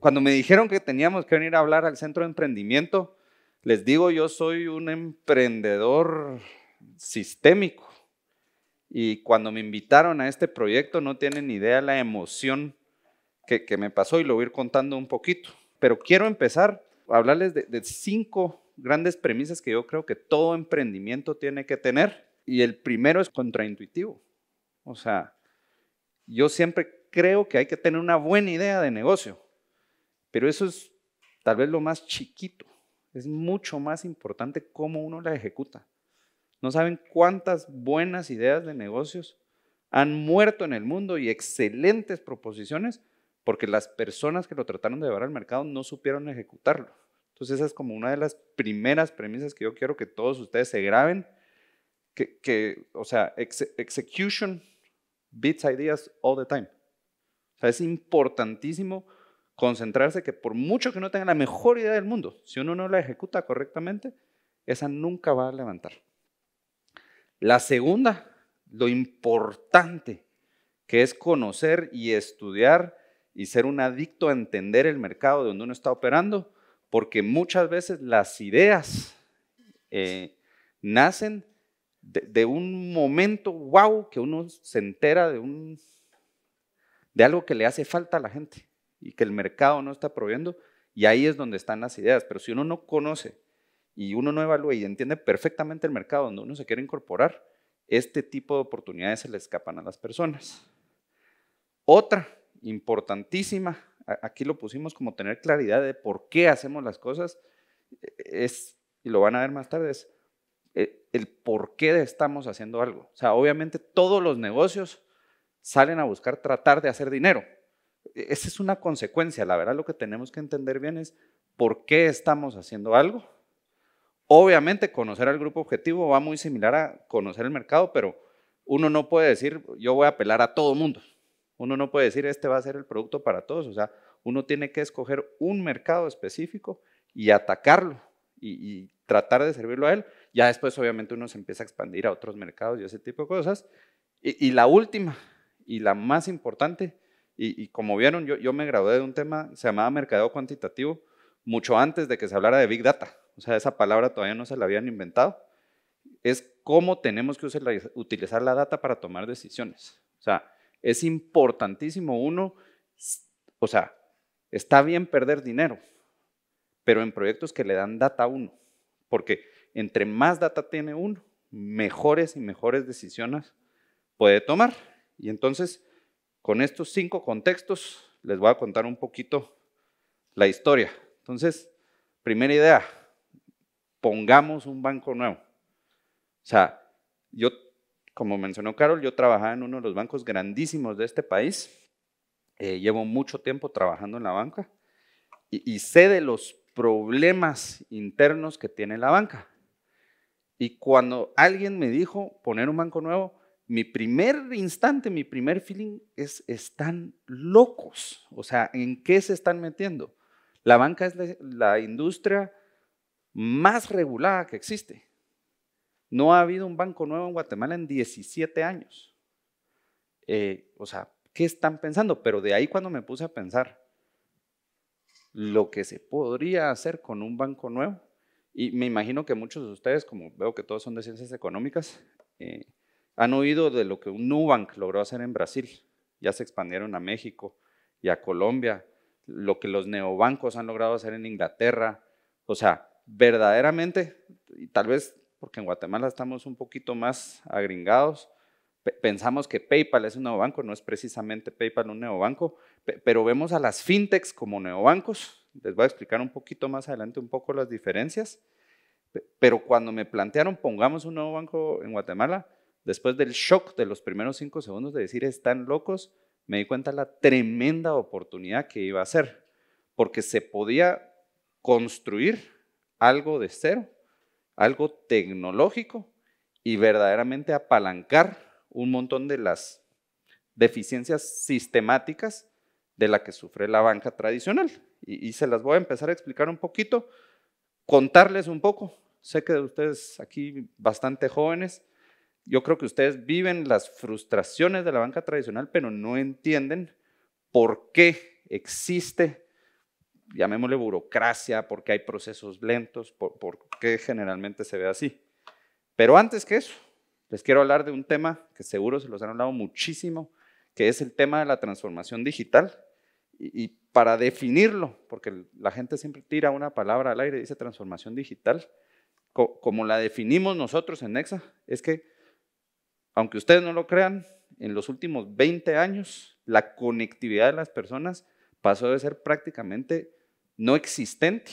cuando me dijeron que teníamos que venir a hablar al centro de emprendimiento, les digo, yo soy un emprendedor sistémico. Y cuando me invitaron a este proyecto, no tienen idea la emoción que, me pasó y lo voy a ir contando un poquito. Pero quiero empezar a hablarles de cinco grandes premisas que yo creo que todo emprendimiento tiene que tener. Y el primero es contraintuitivo. O sea, yo siempre creo que hay que tener una buena idea de negocio pero eso es tal vez lo más chiquito. Es mucho más importante cómo uno la ejecuta. No saben cuántas buenas ideas de negocios han muerto en el mundo y excelentes proposiciones porque las personas que lo trataron de llevar al mercado no supieron ejecutarlo. Entonces esa es como una de las primeras premisas que yo quiero que todos ustedes se graben, que, o sea, execution beats ideas all the time. O sea, es importantísimo concentrarse que por mucho que uno tenga la mejor idea del mundo, si uno no la ejecuta correctamente, esa nunca va a levantar. La segunda, lo importante que es conocer y estudiar y ser un adicto a entender el mercado de donde uno está operando, porque muchas veces las ideas eh, nacen de, un momento wow que uno se entera de, un, de algo que le hace falta a la gente y que el mercado no está proveyendo, y ahí es donde están las ideas. Pero si uno no conoce y uno no evalúa y entiende perfectamente el mercado donde uno se quiere incorporar, este tipo de oportunidades se le escapan a las personas. Otra importantísima, aquí lo pusimos como tener claridad de por qué hacemos las cosas, e, es, y lo van a ver más tarde, es e, el por qué estamos haciendo algo. O sea, obviamente todos los negocios salen a buscar tratar de hacer dinero, e-, esa es una consecuencia, la verdad lo que tenemos que entender bien es por qué estamos haciendo algo. Obviamente conocer al grupo objetivo va muy similar a conocer el mercado, pero uno no puede decir yo voy a apelar a todo mundo. Uno no puede decir este va a ser el producto para todos. O sea, uno tiene que escoger un mercado específico y atacarlo y, tratar de servirlo a él. Ya después obviamente uno se empieza a expandir a otros mercados y ese tipo de cosas. y la última y la más importante y, como vieron, yo, yo me gradué de un tema, se llamaba mercadeo cuantitativo, mucho antes de que se hablara de Big Data. O sea, esa palabra todavía no se la habían inventado. Es cómo tenemos que utilizar la data para tomar decisiones. O sea, es importantísimo uno, o sea, está bien perder dinero, pero en proyectos que le dan data a uno, porque entre más data tiene uno, mejores y mejores decisiones puede tomar. Y entonces, con estos cinco contextos les voy a contar un poquito la historia. Entonces, primera idea, pongamos un banco nuevo. O sea, yo, como mencionó Carol, yo trabajaba en uno de los bancos grandísimos de este país. Eh, llevo mucho tiempo trabajando en la banca y sé de los problemas internos que tiene la banca. Y cuando alguien me dijo poner un banco nuevo, mi primer instante, mi primer feeling es, están locos. O sea, ¿en qué se están metiendo? La banca es la, industria más regulada que existe. No ha habido un banco nuevo en Guatemala en 17 años. Eh, o sea, ¿qué están pensando? Pero de ahí cuando me puse a pensar lo que se podría hacer con un banco nuevo, y me imagino que muchos de ustedes, como veo que todos son de ciencias económicas, eh, han oído de lo que un Nubank logró hacer en Brasil. Ya se expandieron a México y a Colombia. Lo que los neobancos han logrado hacer en Inglaterra. O sea, verdaderamente, y tal vez porque en Guatemala estamos un poquito más agringados, pensamos que PayPal es un neobanco, no es precisamente PayPal un neobanco, pero vemos a las fintechs como neobancos. Les voy a explicar un poquito más adelante un poco las diferencias. Pero cuando me plantearon pongamos un nuevo banco en Guatemala, Después del shock de los primeros cinco segundos de decir están locos, me di cuenta la tremenda oportunidad que iba a ser, porque se podía construir algo de cero, algo tecnológico y verdaderamente apalancar un montón de las deficiencias sistemáticas de la que sufre la banca tradicional. Y, y, se las voy a empezar a explicar un poquito, contarles un poco. Sé que ustedes aquí bastante jóvenes, yo creo que ustedes viven las frustraciones de la banca tradicional, pero no entienden por qué existe, llamémosle burocracia, por qué hay procesos lentos, por, qué generalmente se ve así. Pero antes que eso, les quiero hablar de un tema que seguro se los han hablado muchísimo, que es el tema de la transformación digital. Y, para definirlo, porque la gente siempre tira una palabra al aire y dice transformación digital, como la definimos nosotros en Nexa, es que aunque ustedes no lo crean, en los últimos 20 años la conectividad de las personas pasó de ser prácticamente no existente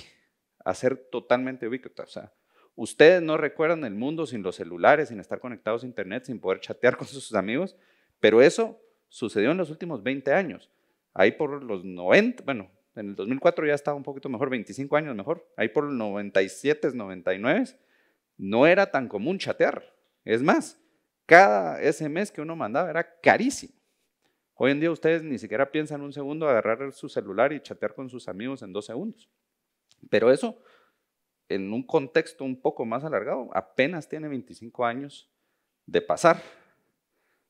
a ser totalmente ubicuta O sea, ustedes no recuerdan el mundo sin los celulares, sin estar conectados a internet, sin poder chatear con sus amigos, pero eso sucedió en los últimos 20 años. Ahí por los 90, bueno, en el 2004 ya estaba un poquito mejor, 25 años mejor, ahí por los 97, 99, no era tan común chatear. Es más, cada SMS que uno mandaba era carísimo. Hoy en día ustedes ni siquiera piensan un segundo agarrar su celular y chatear con sus amigos en dos segundos. Pero eso, en un contexto un poco más alargado, apenas tiene 25 años de pasar.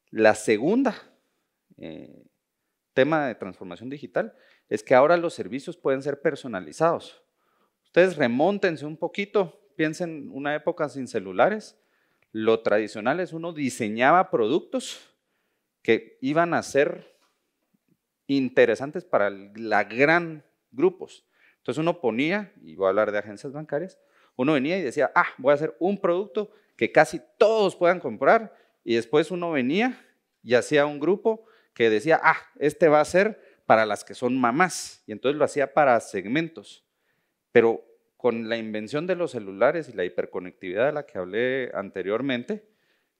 La segunda eh, tema de transformación digital es que ahora los servicios pueden ser personalizados. Ustedes remóntense un poquito, piensen una época sin celulares lo tradicional es uno diseñaba productos que iban a ser interesantes para la gran grupos. Entonces uno ponía, y voy a hablar de agencias bancarias, uno venía y decía, ah, voy a hacer un producto que casi todos puedan comprar, y después uno venía y hacía un grupo que decía, ah, este va a ser para las que son mamás, y entonces lo hacía para segmentos. Pero con la invención de los celulares y la hiperconectividad de la que hablé anteriormente,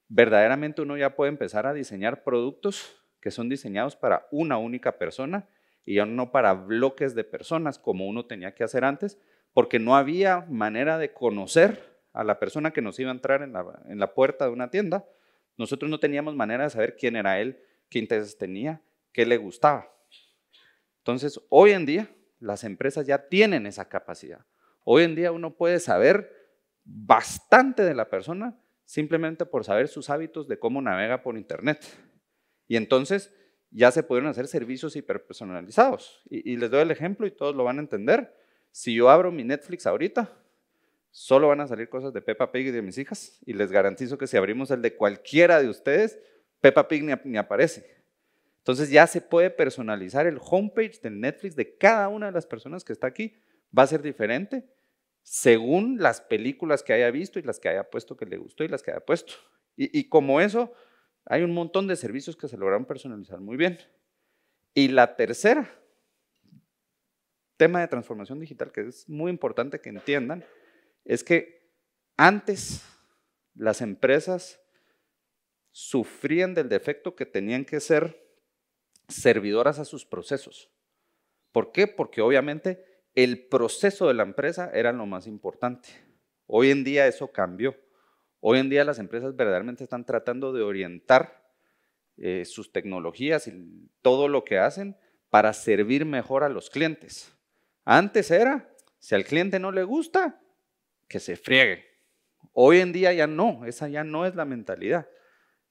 verdaderamente uno ya puede empezar a diseñar productos que son diseñados para una única persona y ya no para bloques de personas como uno tenía que hacer antes, porque no había manera de conocer a la persona que nos iba a entrar en la, puerta de una tienda. Nosotros no teníamos manera de saber quién era él, qué intereses tenía, qué le gustaba. Entonces, hoy en día, las empresas ya tienen esa capacidad. Hoy en día uno puede saber bastante de la persona simplemente por saber sus hábitos de cómo navega por Internet. Y entonces ya se pudieron hacer servicios hiperpersonalizados. Y, les doy el ejemplo y todos lo van a entender. Si yo abro mi Netflix ahorita, solo van a salir cosas de Peppa Pig y de mis hijas. Y les garantizo que si abrimos el de cualquiera de ustedes, Peppa Pig ni, ni aparece. Entonces ya se puede personalizar el homepage del Netflix de cada una de las personas que está aquí. Va a ser diferente según las películas que haya visto y las que haya puesto que le gustó y las que haya puesto. Y, como eso, hay un montón de servicios que se lograron personalizar muy bien. Y la tercera, tema de transformación digital que es muy importante que entiendan, es que antes las empresas sufrían del defecto que tenían que ser servidoras a sus procesos. ¿Por qué? Porque obviamente el proceso de la empresa era lo más importante. Hoy en día eso cambió. Hoy en día las empresas verdaderamente están tratando de orientar eh, sus tecnologías y todo lo que hacen para servir mejor a los clientes. Antes era, si al cliente no le gusta, que se friegue. Hoy en día ya no, esa ya no es la mentalidad.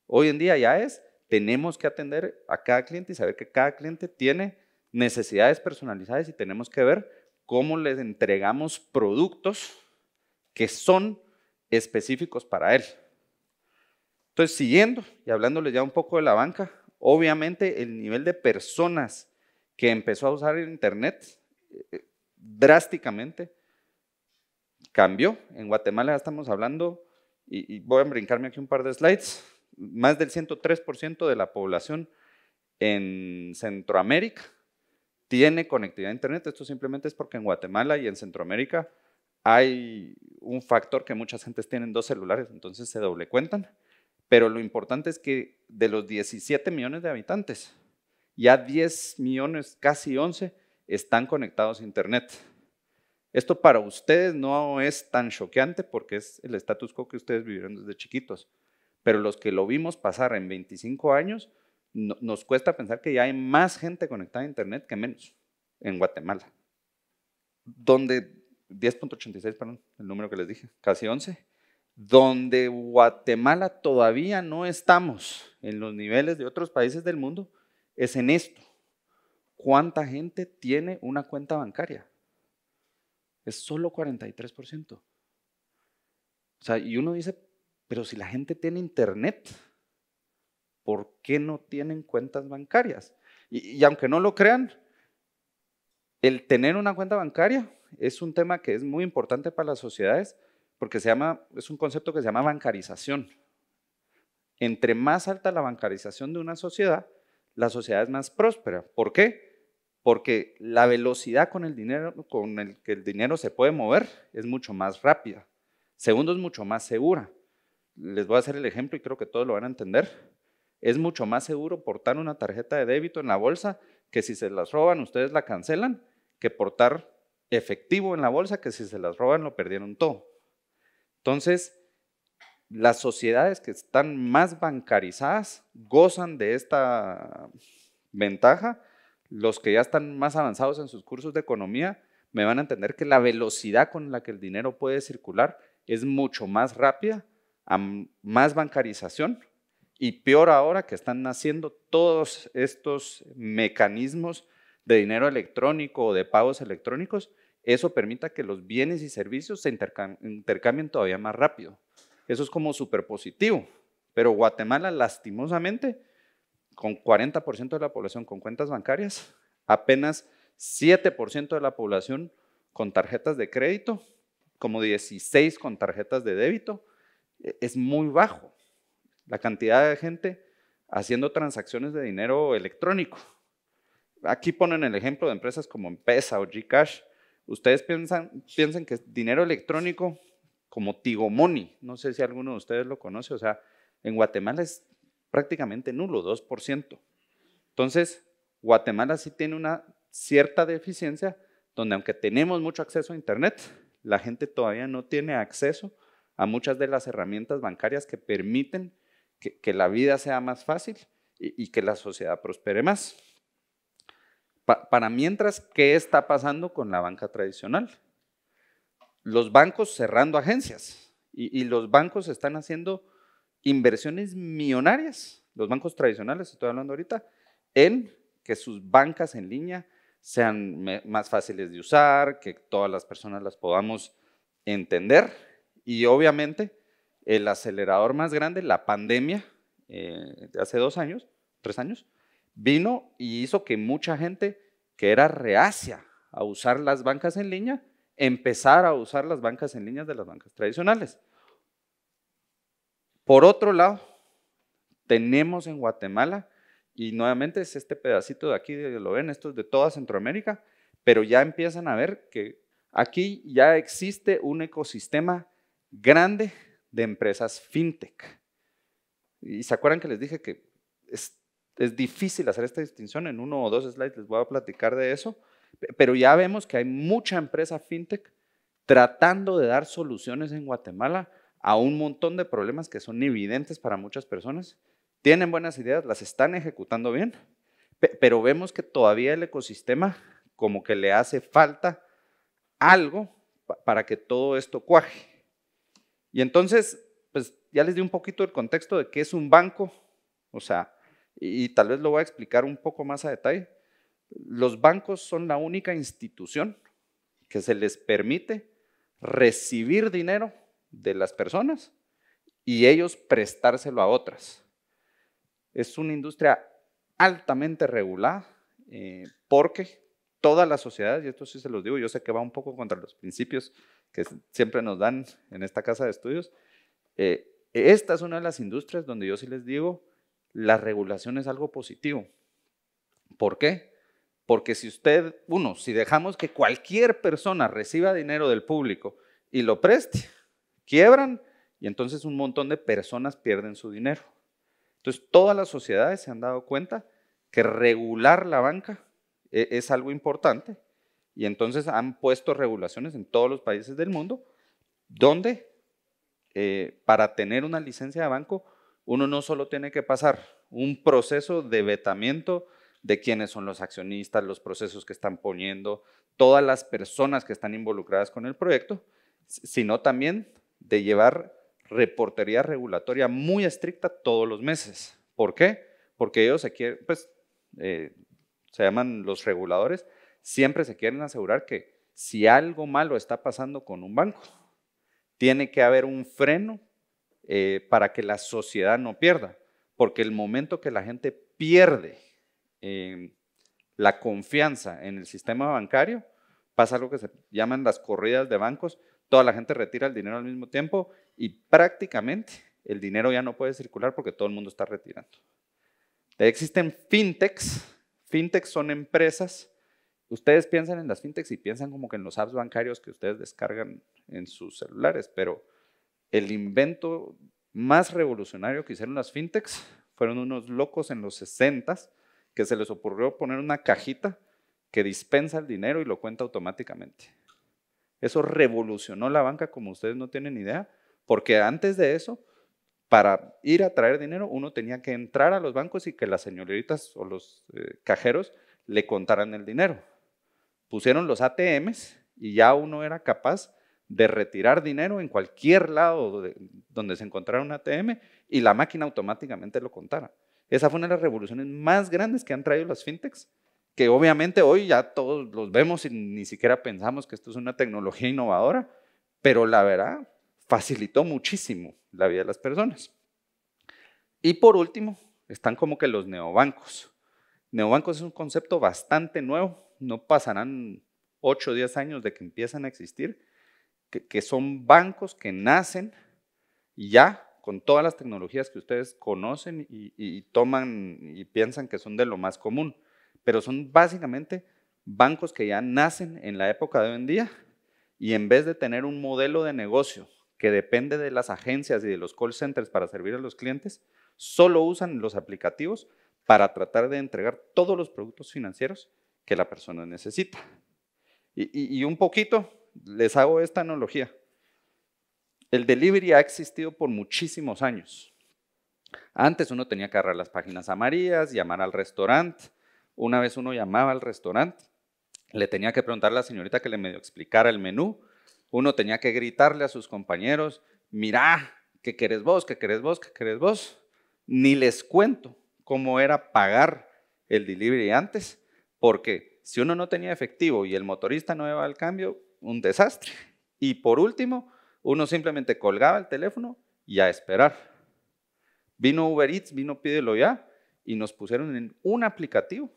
Hoy en día ya es, tenemos que atender a cada cliente y saber que cada cliente tiene necesidades personalizadas y tenemos que ver cómo les entregamos productos que son específicos para él. Entonces, siguiendo y hablándoles ya un poco de la banca, obviamente el nivel de personas que empezó a usar el Internet eh, drásticamente cambió. En Guatemala estamos hablando, y, voy a brincarme aquí un par de slides, más del 103% de la población en Centroamérica tiene conectividad a Internet. Esto simplemente es porque en Guatemala y en Centroamérica hay un factor que muchas gentes tienen dos celulares, entonces se doble cuentan. Pero lo importante es que de los 17 millones de habitantes, ya 10 millones, casi 11, están conectados a Internet. Esto para ustedes no es tan choqueante porque es el status quo que ustedes vivieron desde chiquitos, pero los que lo vimos pasar en 25 años, nos cuesta pensar que ya hay más gente conectada a Internet que menos en Guatemala, donde 10.86, perdón, el número que les dije, casi 11, donde Guatemala todavía no estamos en los niveles de otros países del mundo, es en esto. ¿Cuánta gente tiene una cuenta bancaria? Es solo 43%. O sea, y uno dice, pero si la gente tiene internet, ¿por qué no tienen cuentas bancarias? Y, aunque no lo crean, el tener una cuenta bancaria es un tema que es muy importante para las sociedades porque se llama, es un concepto que se llama bancarización. Entre más alta la bancarización de una sociedad, la sociedad es más próspera. ¿Por qué? Porque la velocidad con el dinero, con el que el dinero se puede mover es mucho más rápida. Segundo, es mucho más segura. Les voy a hacer el ejemplo y creo que todos lo van a entender es mucho más seguro portar una tarjeta de débito en la bolsa que si se las roban ustedes la cancelan, que portar efectivo en la bolsa que si se las roban lo perdieron todo. Entonces, las sociedades que están más bancarizadas gozan de esta ventaja. Los que ya están más avanzados en sus cursos de economía me van a entender que la velocidad con la que el dinero puede circular es mucho más rápida, a más bancarización, y peor ahora que están naciendo todos estos mecanismos de dinero electrónico o de pagos electrónicos, eso permita que los bienes y servicios se intercambien todavía más rápido. Eso es como súper positivo. Pero Guatemala, lastimosamente, con 40% de la población con cuentas bancarias, apenas 7% de la población con tarjetas de crédito, como 16 con tarjetas de débito, e-, es muy bajo la cantidad de gente haciendo transacciones de dinero electrónico. Aquí ponen el ejemplo de empresas como empresa o Gcash. Ustedes piensan, piensan que dinero electrónico como Money, no sé si alguno de ustedes lo conoce, o sea, en Guatemala es prácticamente nulo, 2%. Entonces, Guatemala sí tiene una cierta deficiencia donde aunque tenemos mucho acceso a Internet, la gente todavía no tiene acceso a muchas de las herramientas bancarias que permiten que, la vida sea más fácil y, que la sociedad prospere más. para mientras, ¿qué está pasando con la banca tradicional? Los bancos cerrando agencias y, y los bancos están haciendo inversiones millonarias, los bancos tradicionales, estoy hablando ahorita, en que sus bancas en línea sean más fáciles de usar, que todas las personas las podamos entender y obviamente el acelerador más grande, la pandemia eh, de hace dos años, tres años, vino y hizo que mucha gente que era reacia a usar las bancas en línea, empezara a usar las bancas en línea de las bancas tradicionales. Por otro lado, tenemos en Guatemala, y nuevamente es este pedacito de aquí, lo ven, esto es de toda Centroamérica, pero ya empiezan a ver que aquí ya existe un ecosistema grande de empresas fintech. Y se acuerdan que les dije que es, es difícil hacer esta distinción, en uno o dos slides les voy a platicar de eso, pero ya vemos que hay mucha empresa fintech tratando de dar soluciones en Guatemala a un montón de problemas que son evidentes para muchas personas. Tienen buenas ideas, las están ejecutando bien, pero vemos que todavía el ecosistema como que le hace falta algo para que todo esto cuaje. Y entonces, pues ya les di un poquito el contexto de qué es un banco, o sea, y, tal vez lo voy a explicar un poco más a detalle. Los bancos son la única institución que se les permite recibir dinero de las personas y ellos prestárselo a otras. Es una industria altamente regulada eh, porque todas las sociedades, y esto sí se los digo, yo sé que va un poco contra los principios que siempre nos dan en esta casa de estudios, eh, esta es una de las industrias donde yo sí les digo, la regulación es algo positivo. ¿Por qué? Porque si usted, uno, si dejamos que cualquier persona reciba dinero del público y lo preste, quiebran y entonces un montón de personas pierden su dinero. Entonces, todas las sociedades se han dado cuenta que regular la banca e, es algo importante. Y entonces han puesto regulaciones en todos los países del mundo donde eh, para tener una licencia de banco uno no solo tiene que pasar un proceso de vetamiento de quiénes son los accionistas, los procesos que están poniendo, todas las personas que están involucradas con el proyecto, sino también de llevar reportería regulatoria muy estricta todos los meses. ¿Por qué? Porque ellos se quieren, pues eh, se llaman los reguladores, siempre se quieren asegurar que si algo malo está pasando con un banco, tiene que haber un freno eh, para que la sociedad no pierda, porque el momento que la gente pierde em, la confianza en el sistema bancario, pasa lo que se llaman las corridas de bancos, toda la gente retira el dinero al mismo tiempo y prácticamente el dinero ya no puede circular porque todo el mundo está retirando. Existen fintechs fintechs son empresas. Ustedes piensan en las fintechs y piensan como que en los apps bancarios que ustedes descargan en sus celulares, pero el invento más revolucionario que hicieron las fintechs fueron unos locos en los 60 que se les ocurrió poner una cajita que dispensa el dinero y lo cuenta automáticamente. Eso revolucionó la banca como ustedes no tienen idea, porque antes de eso para ir a traer dinero, uno tenía que entrar a los bancos y que las señoritas o los eh, cajeros le contaran el dinero. Pusieron los ATMs y ya uno era capaz de retirar dinero en cualquier lado donde se encontrara un ATM y la máquina automáticamente lo contara. Esa fue una de las revoluciones más grandes que han traído las fintechs, que obviamente hoy ya todos los vemos y ni siquiera pensamos que esto es una tecnología innovadora, pero la verdad, facilitó muchísimo la vida de las personas. Y por último, están como que los neobancos. Neobancos es un concepto bastante nuevo, no pasarán 8 o 10 años de que empiezan a existir, que, son bancos que nacen ya con todas las tecnologías que ustedes conocen y, toman y piensan que son de lo más común, pero son básicamente bancos que ya nacen en la época de hoy en día y en vez de tener un modelo de negocio que depende de las agencias y de los call centers para servir a los clientes, solo usan los aplicativos para tratar de entregar todos los productos financieros que la persona necesita. Y, un poquito les hago esta analogía. El delivery ha existido por muchísimos años. Antes uno tenía que agarrar las páginas amarillas, llamar al restaurante. Una vez uno llamaba al restaurante, le tenía que preguntar a la señorita que le medio explicara el menú uno tenía que gritarle a sus compañeros, mirá, ¿qué querés vos? ¿Qué querés vos? ¿Qué querés vos? Ni les cuento cómo era pagar el delivery antes, porque si uno no tenía efectivo y el motorista no iba al cambio, un desastre. Y por último, uno simplemente colgaba el teléfono y a esperar. Vino Uber Eats, vino Pídelo Ya y nos pusieron en un aplicativo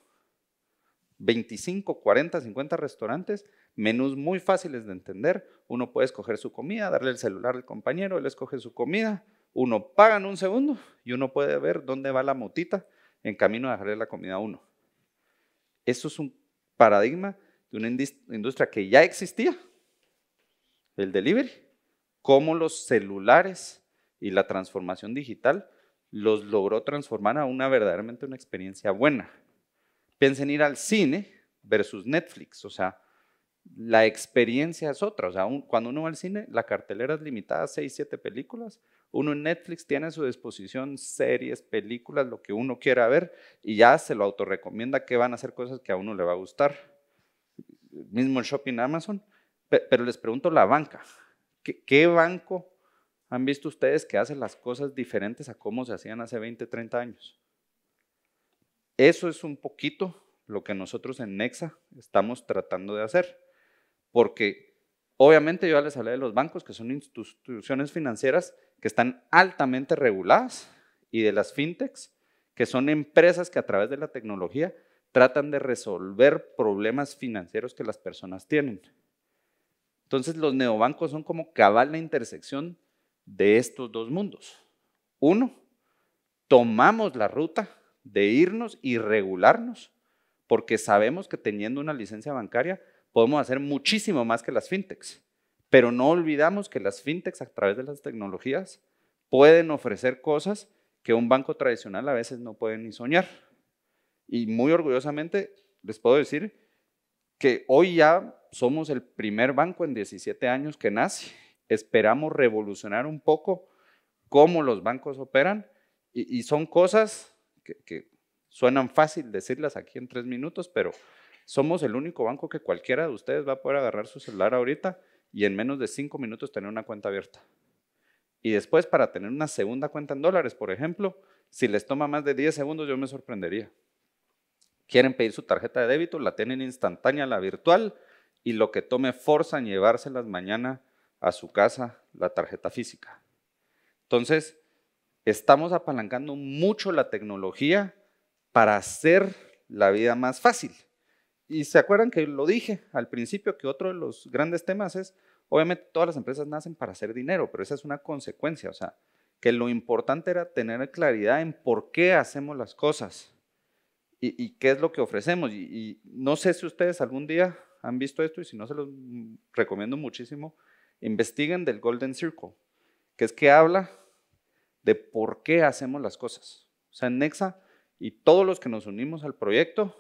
25, 40, 50 restaurantes menús muy fáciles de entender. Uno puede escoger su comida, darle el celular al compañero, él escoge su comida, uno paga en un segundo y uno puede ver dónde va la motita en camino a dejarle la comida a uno. Eso es un paradigma de una industria que ya existía, el delivery, cómo los celulares y la transformación digital los logró transformar a una verdaderamente una experiencia buena. Piensen ir al cine versus Netflix, o sea, la experiencia es otra. O sea, cuando uno va al cine, la cartelera es limitada a 6, 7 películas. Uno en Netflix tiene a su disposición series, películas, lo que uno quiera ver y ya se lo autorrecomienda que van a hacer cosas que a uno le va a gustar. Mismo el shopping Amazon. pero les pregunto la banca. ¿Qué, ¿Qué, banco han visto ustedes que hace las cosas diferentes a cómo se hacían hace 20, 30 años? Eso es un poquito lo que nosotros en Nexa estamos tratando de hacer porque obviamente yo ya les hablé de los bancos, que son instituciones financieras que están altamente reguladas, y de las fintechs, que son empresas que a través de la tecnología tratan de resolver problemas financieros que las personas tienen. Entonces los neobancos son como cabal la intersección de estos dos mundos. Uno, tomamos la ruta de irnos y regularnos, porque sabemos que teniendo una licencia bancaria podemos hacer muchísimo más que las fintechs. Pero no olvidamos que las fintechs a través de las tecnologías pueden ofrecer cosas que un banco tradicional a veces no puede ni soñar. Y muy orgullosamente les puedo decir que hoy ya somos el primer banco en 17 años que nace. Esperamos revolucionar un poco cómo los bancos operan y, son cosas que suenan fácil decirlas aquí en tres minutos, pero somos el único banco que cualquiera de ustedes va a poder agarrar su celular ahorita y en menos de cinco minutos tener una cuenta abierta. Y después para tener una segunda cuenta en dólares, por ejemplo, si les toma más de 10 segundos yo me sorprendería. Quieren pedir su tarjeta de débito, la tienen instantánea, la virtual, y lo que tome fuerza en llevárselas mañana a su casa, la tarjeta física. Entonces, estamos apalancando mucho la tecnología para hacer la vida más fácil. Y se acuerdan que lo dije al principio que otro de los grandes temas es, obviamente todas las empresas nacen para hacer dinero, pero esa es una consecuencia, o sea, que lo importante era tener claridad en por qué hacemos las cosas y, qué es lo que ofrecemos. Y, y, no sé si ustedes algún día han visto esto y si no se los recomiendo muchísimo, investiguen del Golden Circle, que es que habla de por qué hacemos las cosas. O sea, en Nexa y todos los que nos unimos al proyecto,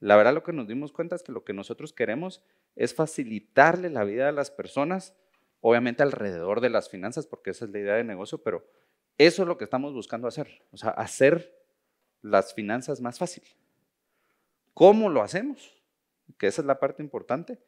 la verdad lo que nos dimos cuenta es que lo que nosotros queremos es facilitarle la vida a las personas, obviamente alrededor de las finanzas, porque esa es la idea de negocio, pero eso es lo que estamos buscando hacer, o sea, hacer las finanzas más fácil. ¿Cómo lo hacemos? Que esa es la parte importante.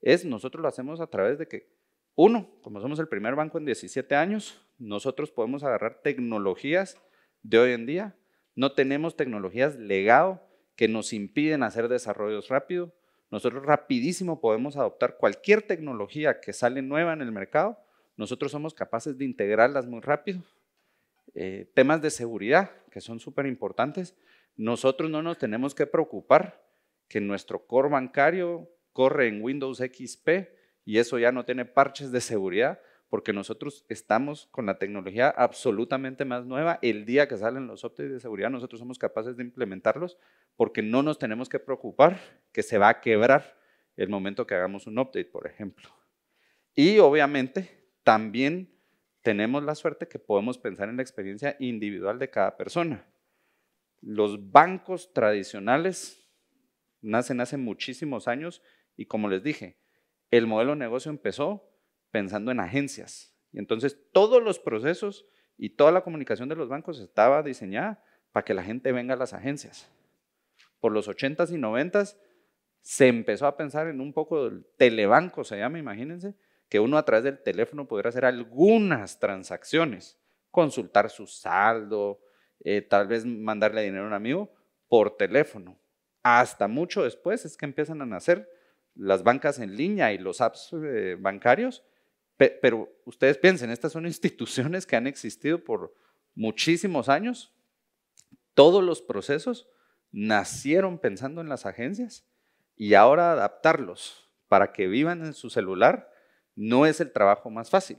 Es nosotros lo hacemos a través de que, uno, como somos el primer banco en 17 años, nosotros podemos agarrar tecnologías de hoy en día. No tenemos tecnologías legado que nos impiden hacer desarrollos rápido. Nosotros rapidísimo podemos adoptar cualquier tecnología que sale nueva en el mercado. Nosotros somos capaces de integrarlas muy rápido. Eh, temas de seguridad, que son súper importantes. Nosotros no nos tenemos que preocupar que nuestro core bancario corre en Windows XP y eso ya no tiene parches de seguridad, porque nosotros estamos con la tecnología absolutamente más nueva. El día que salen los updates de seguridad, nosotros somos capaces de implementarlos porque no nos tenemos que preocupar que se va a quebrar el momento que hagamos un update, por ejemplo. Y obviamente también tenemos la suerte que podemos pensar en la experiencia individual de cada persona. Los bancos tradicionales nacen hace muchísimos años y como les dije, el modelo de negocio empezó pensando en agencias. Y entonces todos los procesos y toda la comunicación de los bancos estaba diseñada para que la gente venga a las agencias. Por los 80 y 90 se empezó a pensar en un poco del telebanco, se llama, imagínense, que uno a través del teléfono pudiera hacer algunas transacciones, consultar su saldo, eh, tal vez mandarle dinero a un amigo por teléfono. Hasta mucho después es que empiezan a nacer las bancas en línea y los apps eh, bancarios pero ustedes piensen, estas son instituciones que han existido por muchísimos años. Todos los procesos nacieron pensando en las agencias y ahora adaptarlos para que vivan en su celular no es el trabajo más fácil.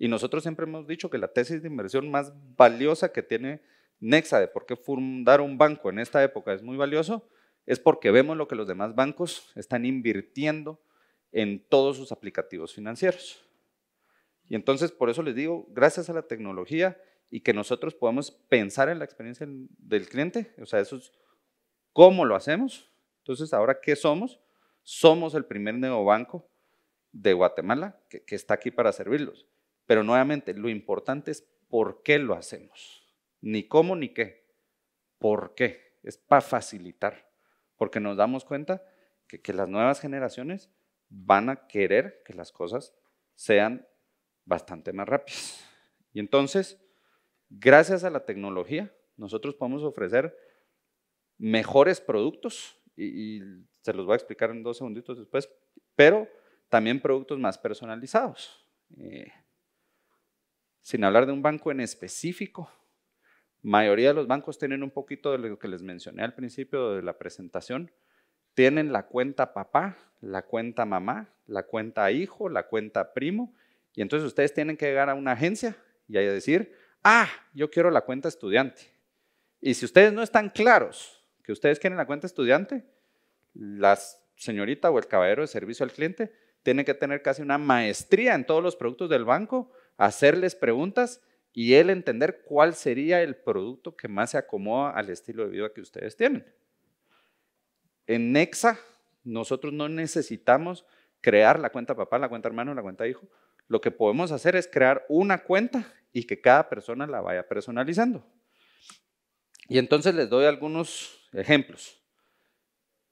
Y nosotros siempre hemos dicho que la tesis de inversión más valiosa que tiene Nexa de por qué fundar un banco en esta época es muy valioso, es porque vemos lo que los demás bancos están invirtiendo en todos sus aplicativos financieros. Y entonces, por eso les digo, gracias a la tecnología y que nosotros podemos pensar en la experiencia del cliente, o sea, eso es cómo lo hacemos. Entonces, ahora, ¿qué somos? Somos el primer neobanco de Guatemala que, que está aquí para servirlos. Pero nuevamente, lo importante es por qué lo hacemos. Ni cómo ni qué. ¿Por qué? Es para facilitar. Porque nos damos cuenta que, que las nuevas generaciones van a querer que las cosas sean bastante más rápidas. Y entonces, gracias a la tecnología, nosotros podemos ofrecer mejores productos y, se los voy a explicar en dos segunditos después, pero también productos más personalizados. Eh, sin hablar de un banco en específico, mayoría de los bancos tienen un poquito de lo que les mencioné al principio de la presentación. Tienen la cuenta papá, la cuenta mamá, la cuenta hijo, la cuenta primo y entonces ustedes tienen que llegar a una agencia y ahí decir, ah, yo quiero la cuenta estudiante. Y si ustedes no están claros que ustedes quieren la cuenta estudiante, la señorita o el caballero de servicio al cliente tiene que tener casi una maestría en todos los productos del banco, hacerles preguntas y él entender cuál sería el producto que más se acomoda al estilo de vida que ustedes tienen. En Nexa, nosotros no necesitamos crear la cuenta papá, la cuenta hermano, la cuenta hijo, lo que podemos hacer es crear una cuenta y que cada persona la vaya personalizando. Y entonces les doy algunos ejemplos.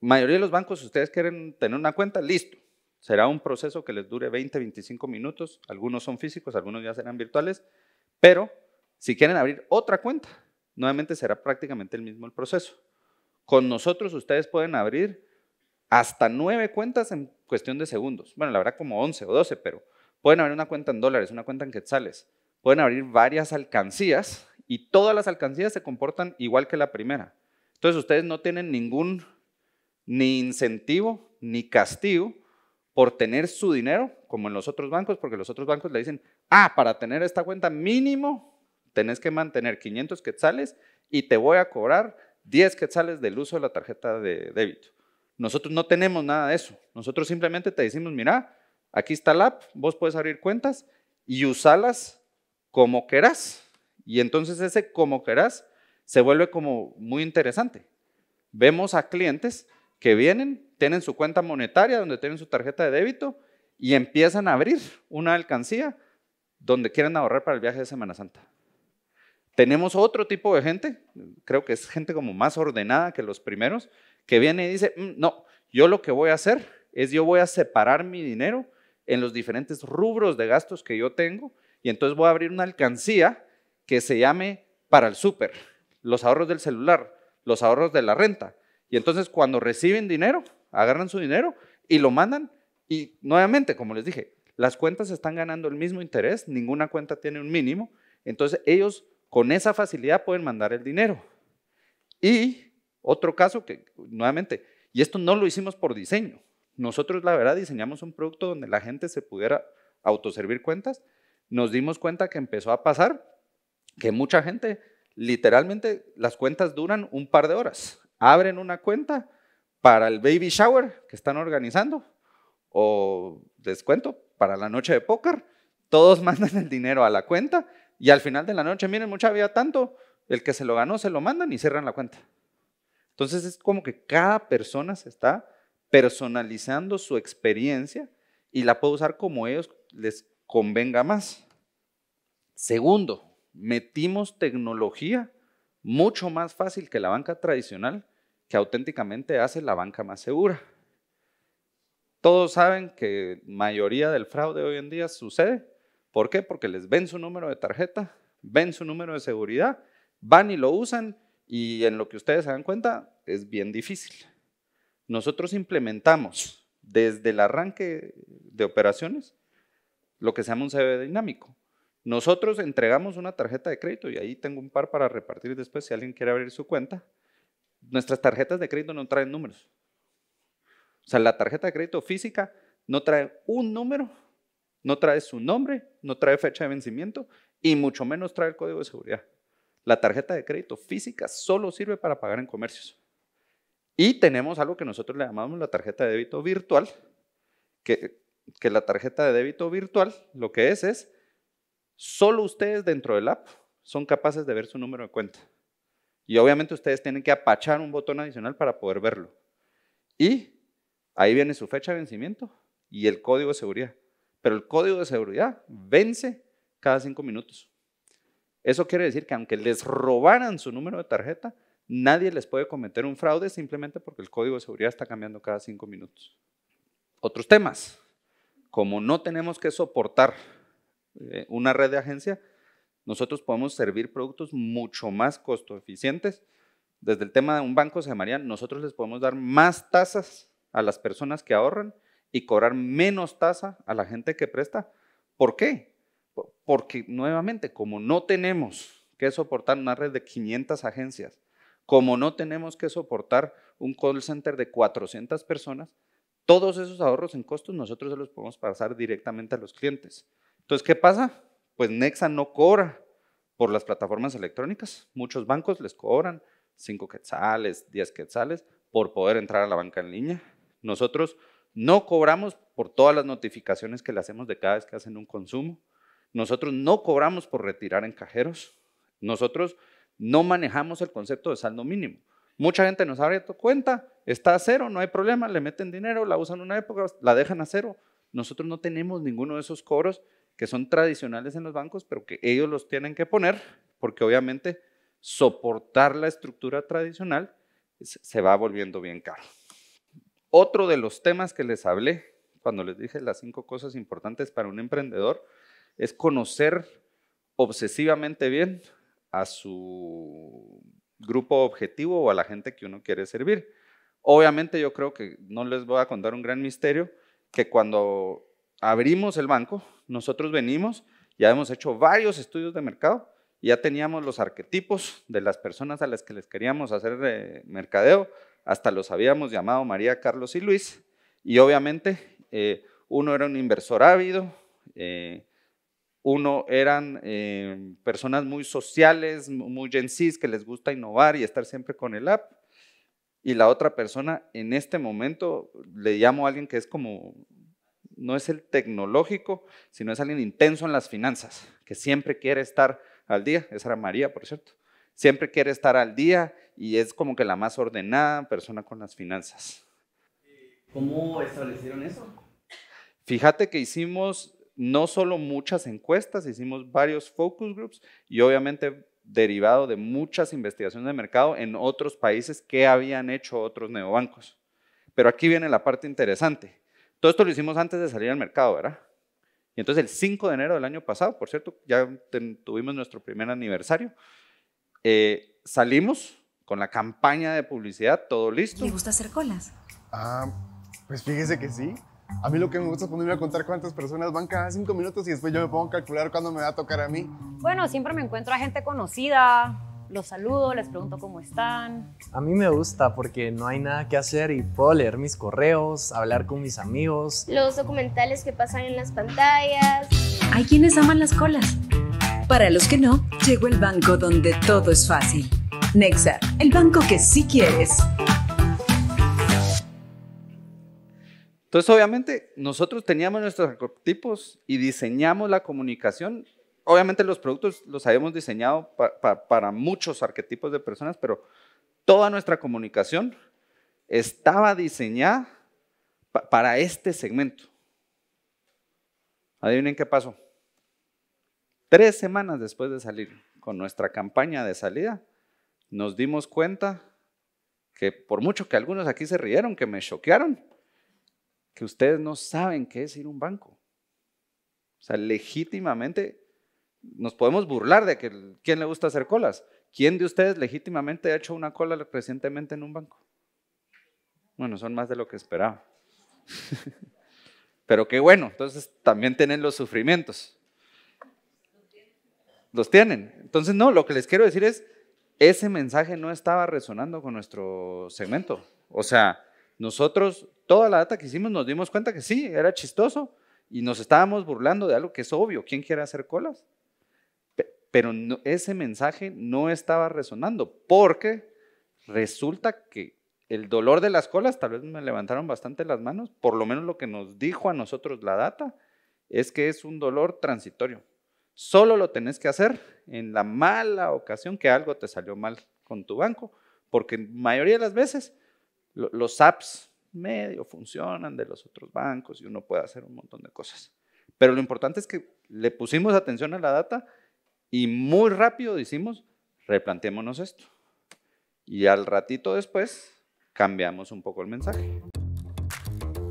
La mayoría de los bancos, si ustedes quieren tener una cuenta, listo. Será un proceso que les dure 20, 25 minutos. Algunos son físicos, algunos ya serán virtuales. Pero si quieren abrir otra cuenta, nuevamente será prácticamente el mismo el proceso. Con nosotros ustedes pueden abrir hasta nueve cuentas en cuestión de segundos. Bueno, la verdad como 11 o 12, pero Pueden abrir una cuenta en dólares, una cuenta en quetzales. Pueden abrir varias alcancías y todas las alcancías se comportan igual que la primera. Entonces ustedes no tienen ningún ni incentivo ni castigo por tener su dinero como en los otros bancos, porque los otros bancos le dicen, ah, para tener esta cuenta mínimo, tenés que mantener 500 quetzales y te voy a cobrar 10 quetzales del uso de la tarjeta de débito. Nosotros no tenemos nada de eso. Nosotros simplemente te decimos, mira, Aquí está la app, vos puedes abrir cuentas y usarlas como querás. Y entonces ese como querás se vuelve como muy interesante. Vemos a clientes que vienen, tienen su cuenta monetaria donde tienen su tarjeta de débito y empiezan a abrir una alcancía donde quieren ahorrar para el viaje de Semana Santa. Tenemos otro tipo de gente, creo que es gente como más ordenada que los primeros, que viene y dice, mm, no, yo lo que voy a hacer es yo voy a separar mi dinero en los diferentes rubros de gastos que yo tengo y entonces voy a abrir una alcancía que se llame para el súper, los ahorros del celular, los ahorros de la renta. Y entonces cuando reciben dinero, agarran su dinero y lo mandan y nuevamente, como les dije, las cuentas están ganando el mismo interés, ninguna cuenta tiene un mínimo, entonces ellos con esa facilidad pueden mandar el dinero. Y otro caso que, nuevamente, y esto no lo hicimos por diseño, nosotros, la verdad, diseñamos un producto donde la gente se pudiera autoservir cuentas. Nos dimos cuenta que empezó a pasar que mucha gente, literalmente, las cuentas duran un par de horas. Abren una cuenta para el baby shower que están organizando o descuento para la noche de póker. Todos mandan el dinero a la cuenta y al final de la noche, miren, mucha vida tanto, el que se lo ganó se lo mandan y cierran la cuenta. Entonces es como que cada persona se está personalizando su experiencia y la puedo usar como ellos les convenga más. Segundo, metimos tecnología mucho más fácil que la banca tradicional, que auténticamente hace la banca más segura. Todos saben que mayoría del fraude hoy en día sucede. ¿Por qué? Porque les ven su número de tarjeta, ven su número de seguridad, van y lo usan y en lo que ustedes se dan cuenta es bien difícil. Nosotros implementamos desde el arranque de operaciones lo que se llama un CBD dinámico. Nosotros entregamos una tarjeta de crédito y ahí tengo un par para repartir después si alguien quiere abrir su cuenta. Nuestras tarjetas de crédito no traen números. O sea, la tarjeta de crédito física no trae un número, no trae su nombre, no trae fecha de vencimiento y mucho menos trae el código de seguridad. La tarjeta de crédito física solo sirve para pagar en comercios. Y tenemos algo que nosotros le llamamos la tarjeta de débito virtual, que, que la tarjeta de débito virtual lo que es es, solo ustedes dentro del app son capaces de ver su número de cuenta. Y obviamente ustedes tienen que apachar un botón adicional para poder verlo. Y ahí viene su fecha de vencimiento y el código de seguridad. Pero el código de seguridad vence cada cinco minutos. Eso quiere decir que aunque les robaran su número de tarjeta, Nadie les puede cometer un fraude simplemente porque el código de seguridad está cambiando cada cinco minutos. Otros temas, como no tenemos que soportar eh, una red de agencia, nosotros podemos servir productos mucho más costo eficientes. Desde el tema de un banco, se llamaría, nosotros les podemos dar más tasas a las personas que ahorran y cobrar menos tasa a la gente que presta. ¿Por qué? Porque nuevamente, como no tenemos que soportar una red de 500 agencias como no tenemos que soportar un call center de 400 personas, todos esos ahorros en costos nosotros se los podemos pasar directamente a los clientes. Entonces, ¿qué pasa? Pues Nexa no cobra por las plataformas electrónicas. Muchos bancos les cobran 5 quetzales, 10 quetzales por poder entrar a la banca en línea. Nosotros no cobramos por todas las notificaciones que le hacemos de cada vez que hacen un consumo. Nosotros no cobramos por retirar en cajeros. Nosotros no manejamos el concepto de saldo mínimo. Mucha gente nos abre tu cuenta, está a cero, no hay problema, le meten dinero, la usan una época, la dejan a cero. Nosotros no tenemos ninguno de esos cobros que son tradicionales en los bancos, pero que ellos los tienen que poner, porque obviamente soportar la estructura tradicional se va volviendo bien caro. Otro de los temas que les hablé cuando les dije las cinco cosas importantes para un emprendedor es conocer obsesivamente bien a su grupo objetivo o a la gente que uno quiere servir. Obviamente yo creo que no les voy a contar un gran misterio, que cuando abrimos el banco, nosotros venimos, ya hemos hecho varios estudios de mercado, ya teníamos los arquetipos de las personas a las que les queríamos hacer eh, mercadeo, hasta los habíamos llamado María, Carlos y Luis, y obviamente eh, uno era un inversor ávido, eh, uno, eran eh, personas muy sociales, muy gen que les gusta innovar y estar siempre con el app. Y la otra persona, en este momento, le llamo a alguien que es como, no es el tecnológico, sino es alguien intenso en las finanzas, que siempre quiere estar al día. Esa era María, por cierto. Siempre quiere estar al día y es como que la más ordenada persona con las finanzas. ¿Cómo establecieron eso? Fíjate que hicimos no solo muchas encuestas, hicimos varios focus groups y obviamente derivado de muchas investigaciones de mercado en otros países que habían hecho otros neobancos. Pero aquí viene la parte interesante. Todo esto lo hicimos antes de salir al mercado, ¿verdad? Y entonces el 5 de enero del año pasado, por cierto, ya tuvimos nuestro primer aniversario, eh, salimos con la campaña de publicidad, todo listo. ¿Le gusta hacer colas? Ah, pues fíjese que sí. A mí lo que me gusta es ponerme a contar cuántas personas van cada cinco minutos y después yo me pongo a calcular cuándo me va a tocar a mí. Bueno, siempre me encuentro a gente conocida, los saludo, les pregunto cómo están. A mí me gusta porque no hay nada que hacer y puedo leer mis correos, hablar con mis amigos. Los documentales que pasan en las pantallas. Hay quienes aman las colas. Para los que no, llegó el banco donde todo es fácil. Nexa, el banco que sí quieres. Entonces, obviamente, nosotros teníamos nuestros arquetipos y diseñamos la comunicación. Obviamente, los productos los habíamos diseñado para muchos arquetipos de personas, pero toda nuestra comunicación estaba diseñada para este segmento. Adivinen qué pasó. Tres semanas después de salir con nuestra campaña de salida, nos dimos cuenta que por mucho que algunos aquí se rieron, que me choquearon, que ustedes no saben qué es ir a un banco. O sea, legítimamente nos podemos burlar de que quién le gusta hacer colas. ¿Quién de ustedes legítimamente ha hecho una cola recientemente en un banco? Bueno, son más de lo que esperaba. Pero qué bueno, entonces también tienen los sufrimientos. Los tienen. Entonces, no, lo que les quiero decir es, ese mensaje no estaba resonando con nuestro segmento. O sea, nosotros toda la data que hicimos nos dimos cuenta que sí, era chistoso y nos estábamos burlando de algo que es obvio, ¿quién quiere hacer colas? Pero ese mensaje no estaba resonando porque resulta que el dolor de las colas, tal vez me levantaron bastante las manos, por lo menos lo que nos dijo a nosotros la data, es que es un dolor transitorio. Solo lo tenés que hacer en la mala ocasión que algo te salió mal con tu banco, porque mayoría de las veces los apps medio funcionan de los otros bancos y uno puede hacer un montón de cosas. Pero lo importante es que le pusimos atención a la data y muy rápido decimos, replantémonos esto. Y al ratito después cambiamos un poco el mensaje.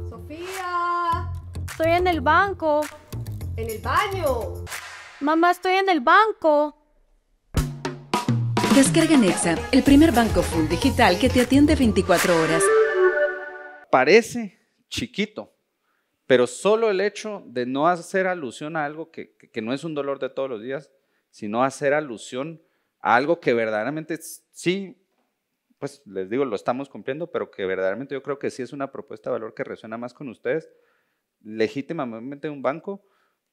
Sofía, estoy en el banco. En el baño. Mamá, estoy en el banco. Descarga Nexa, el primer banco full digital que te atiende 24 horas parece chiquito, pero solo el hecho de no hacer alusión a algo que, no es un dolor de todos los días, sino hacer alusión a algo que verdaderamente sí, pues les digo, lo estamos cumpliendo, pero que verdaderamente yo creo que sí es una propuesta de valor que resuena más con ustedes, legítimamente un banco,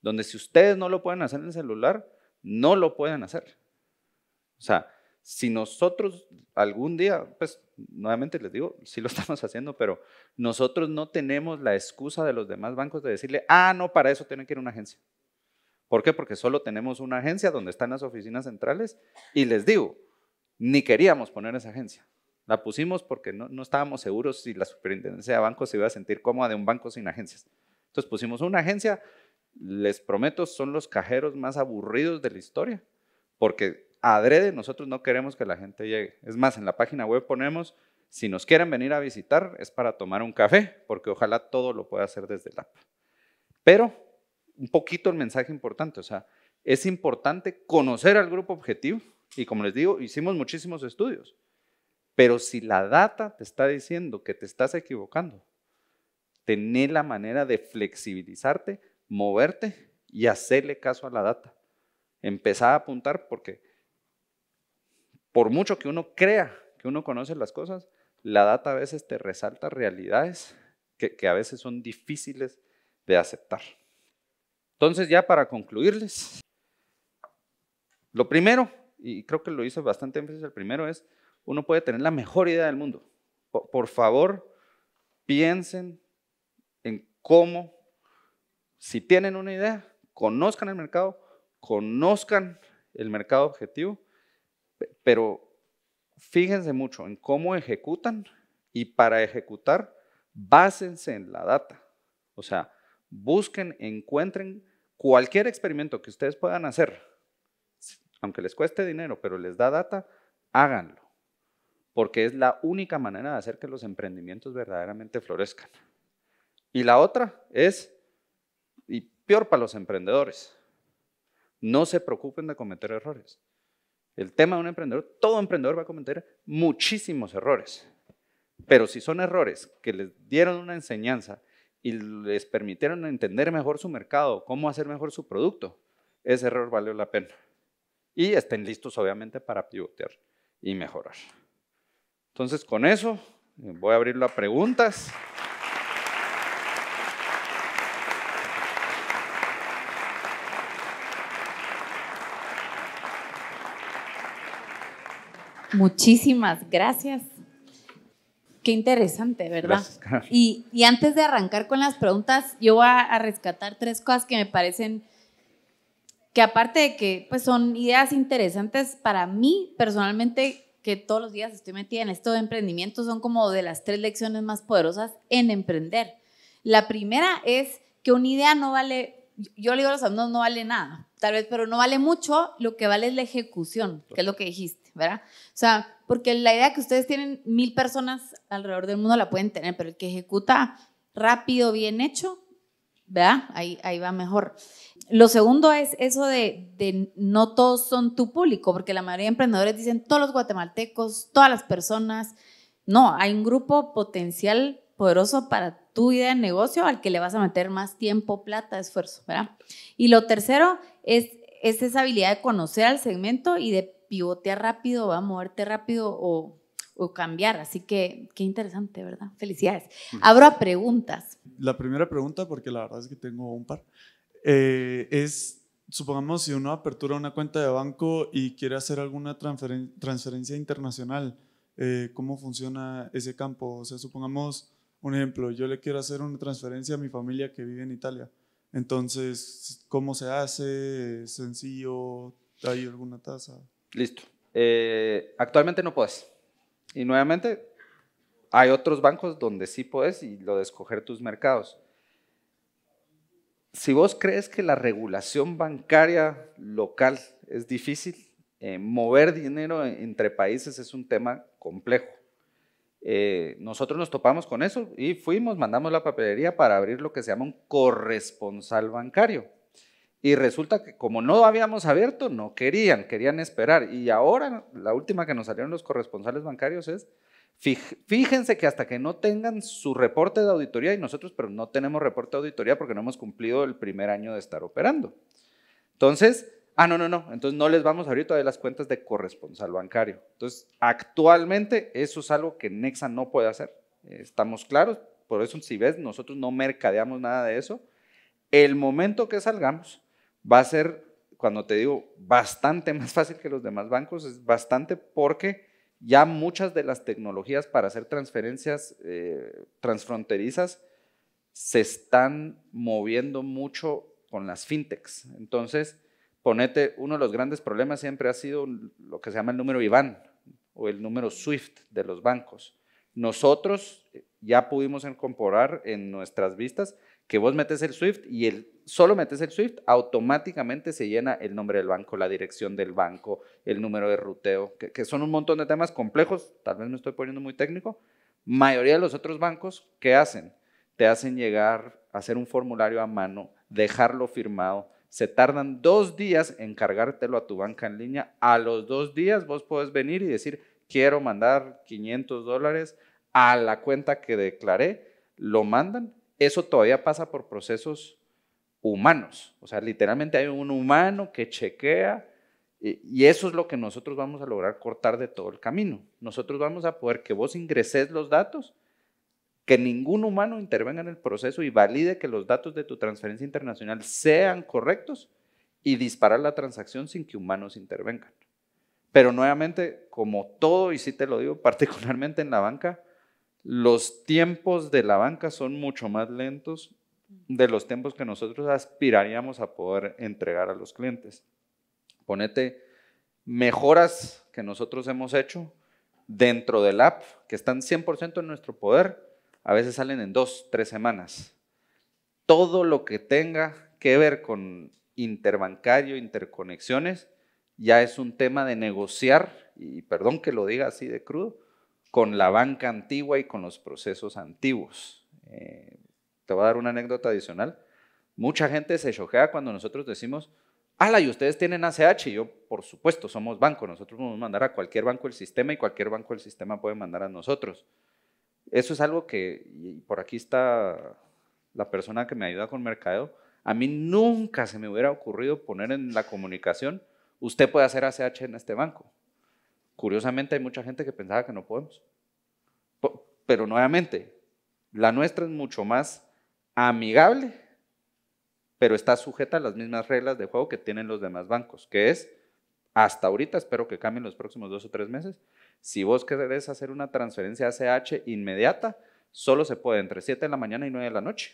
donde si ustedes no lo pueden hacer en el celular, no lo pueden hacer. O sea, si nosotros algún día, pues nuevamente les digo, sí lo estamos haciendo, pero nosotros no tenemos la excusa de los demás bancos de decirle, ah, no, para eso tienen que ir a una agencia. ¿Por qué? Porque solo tenemos una agencia donde están las oficinas centrales y les digo, ni queríamos poner esa agencia. La pusimos porque no, no estábamos seguros si la superintendencia de bancos se iba a sentir cómoda de un banco sin agencias. Entonces pusimos una agencia, les prometo, son los cajeros más aburridos de la historia, porque adrede, nosotros no queremos que la gente llegue. Es más, en la página web ponemos, si nos quieren venir a visitar, es para tomar un café, porque ojalá todo lo pueda hacer desde el app. Pero, un poquito el mensaje importante, o sea, es importante conocer al grupo objetivo y como les digo, hicimos muchísimos estudios, pero si la data te está diciendo que te estás equivocando, tené la manera de flexibilizarte, moverte y hacerle caso a la data. Empezá a apuntar porque por mucho que uno crea que uno conoce las cosas, la data a veces te resalta realidades que, a veces son difíciles de aceptar. Entonces ya para concluirles, lo primero, y creo que lo hice bastante énfasis el primero, es uno puede tener la mejor idea del mundo. por favor, piensen en cómo, si tienen una idea, conozcan el mercado, conozcan el mercado objetivo pero fíjense mucho en cómo ejecutan y para ejecutar, básense en la data. O sea, busquen, encuentren cualquier experimento que ustedes puedan hacer, aunque les cueste dinero, pero les da data, háganlo, porque es la única manera de hacer que los emprendimientos verdaderamente florezcan. Y la otra es, y peor para los emprendedores, no se preocupen de cometer errores. El tema de un emprendedor, todo emprendedor va a cometer muchísimos errores, pero si son errores que les dieron una enseñanza y les permitieron entender mejor su mercado, cómo hacer mejor su producto, ese error valió la pena. Y estén listos, obviamente, para pivotear y mejorar. Entonces, con eso, voy a abrirlo a preguntas. Muchísimas gracias. Qué interesante, ¿verdad? Y, antes de arrancar con las preguntas, yo voy a, rescatar tres cosas que me parecen que aparte de que pues, son ideas interesantes para mí personalmente, que todos los días estoy metida en esto de emprendimiento, son como de las tres lecciones más poderosas en emprender. La primera es que una idea no vale, yo le digo a los alumnos, no vale nada, tal vez, pero no vale mucho, lo que vale es la ejecución, que es lo que dijiste. ¿verdad? O sea, porque la idea que ustedes tienen, mil personas alrededor del mundo la pueden tener, pero el que ejecuta rápido, bien hecho, ¿verdad? Ahí, ahí va mejor. Lo segundo es eso de, de, no todos son tu público, porque la mayoría de emprendedores dicen todos los guatemaltecos, todas las personas. No, hay un grupo potencial poderoso para tu idea de negocio al que le vas a meter más tiempo, plata, esfuerzo, ¿verdad? Y lo tercero es, es esa habilidad de conocer al segmento y de pivotea rápido, va a moverte rápido o, cambiar. Así que qué interesante, ¿verdad? Felicidades. Mm. Abro a preguntas. La primera pregunta, porque la verdad es que tengo un par, eh, es supongamos si uno apertura una cuenta de banco y quiere hacer alguna transferencia internacional, eh, ¿cómo funciona ese campo? O sea, supongamos un ejemplo, yo le quiero hacer una transferencia a mi familia que vive en Italia. Entonces, ¿cómo se hace? sencillo? ¿Hay alguna tasa? Listo. Eh, actualmente no puedes. Y nuevamente, hay otros bancos donde sí puedes y lo de escoger tus mercados. Si vos crees que la regulación bancaria local es difícil, eh, mover dinero entre países es un tema complejo. Eh, nosotros nos topamos con eso y fuimos, mandamos la papelería para abrir lo que se llama un corresponsal bancario. Y resulta que como no habíamos abierto, no querían, querían esperar. Y ahora la última que nos salieron los corresponsales bancarios es, fíjense que hasta que no tengan su reporte de auditoría, y nosotros, pero no tenemos reporte de auditoría porque no hemos cumplido el primer año de estar operando. Entonces, ah, no, no, no, entonces no les vamos a abrir todavía las cuentas de corresponsal bancario. Entonces, actualmente eso es algo que Nexa no puede hacer. Estamos claros, por eso si ves, nosotros no mercadeamos nada de eso. El momento que salgamos, va a ser, cuando te digo, bastante más fácil que los demás bancos, es bastante porque ya muchas de las tecnologías para hacer transferencias eh, transfronterizas se están moviendo mucho con las fintechs. Entonces, ponete, uno de los grandes problemas siempre ha sido lo que se llama el número IBAN o el número SWIFT de los bancos. Nosotros eh, ya pudimos incorporar en nuestras vistas que vos metes el SWIFT y el, solo metes el SWIFT, automáticamente se llena el nombre del banco, la dirección del banco, el número de ruteo, que, son un montón de temas complejos, tal vez me estoy poniendo muy técnico. Mayoría de los otros bancos, ¿qué hacen? Te hacen llegar, hacer un formulario a mano, dejarlo firmado, se tardan dos días en cargártelo a tu banca en línea. A los dos días vos podés venir y decir, quiero mandar 500 dólares a la cuenta que declaré, lo mandan eso todavía pasa por procesos humanos. O sea, literalmente hay un humano que chequea y eso es lo que nosotros vamos a lograr cortar de todo el camino. Nosotros vamos a poder que vos ingreses los datos, que ningún humano intervenga en el proceso y valide que los datos de tu transferencia internacional sean correctos y disparar la transacción sin que humanos intervengan. Pero nuevamente, como todo, y sí te lo digo particularmente en la banca, los tiempos de la banca son mucho más lentos de los tiempos que nosotros aspiraríamos a poder entregar a los clientes. Ponete mejoras que nosotros hemos hecho dentro del app, que están 100% en nuestro poder, a veces salen en dos, tres semanas. Todo lo que tenga que ver con interbancario, interconexiones, ya es un tema de negociar, y perdón que lo diga así de crudo, con la banca antigua y con los procesos antiguos. Eh, te voy a dar una anécdota adicional. Mucha gente se choquea cuando nosotros decimos, ala, y ustedes tienen ACH, y yo, por supuesto, somos banco, nosotros podemos mandar a cualquier banco el sistema y cualquier banco el sistema puede mandar a nosotros. Eso es algo que, por aquí está la persona que me ayuda con Mercado. a mí nunca se me hubiera ocurrido poner en la comunicación, usted puede hacer ACH en este banco. Curiosamente hay mucha gente que pensaba que no podemos. Pero nuevamente, la nuestra es mucho más amigable, pero está sujeta a las mismas reglas de juego que tienen los demás bancos, que es, hasta ahorita, espero que cambien los próximos dos o tres meses, si vos querés hacer una transferencia ACH inmediata, solo se puede entre 7 de la mañana y 9 de la noche,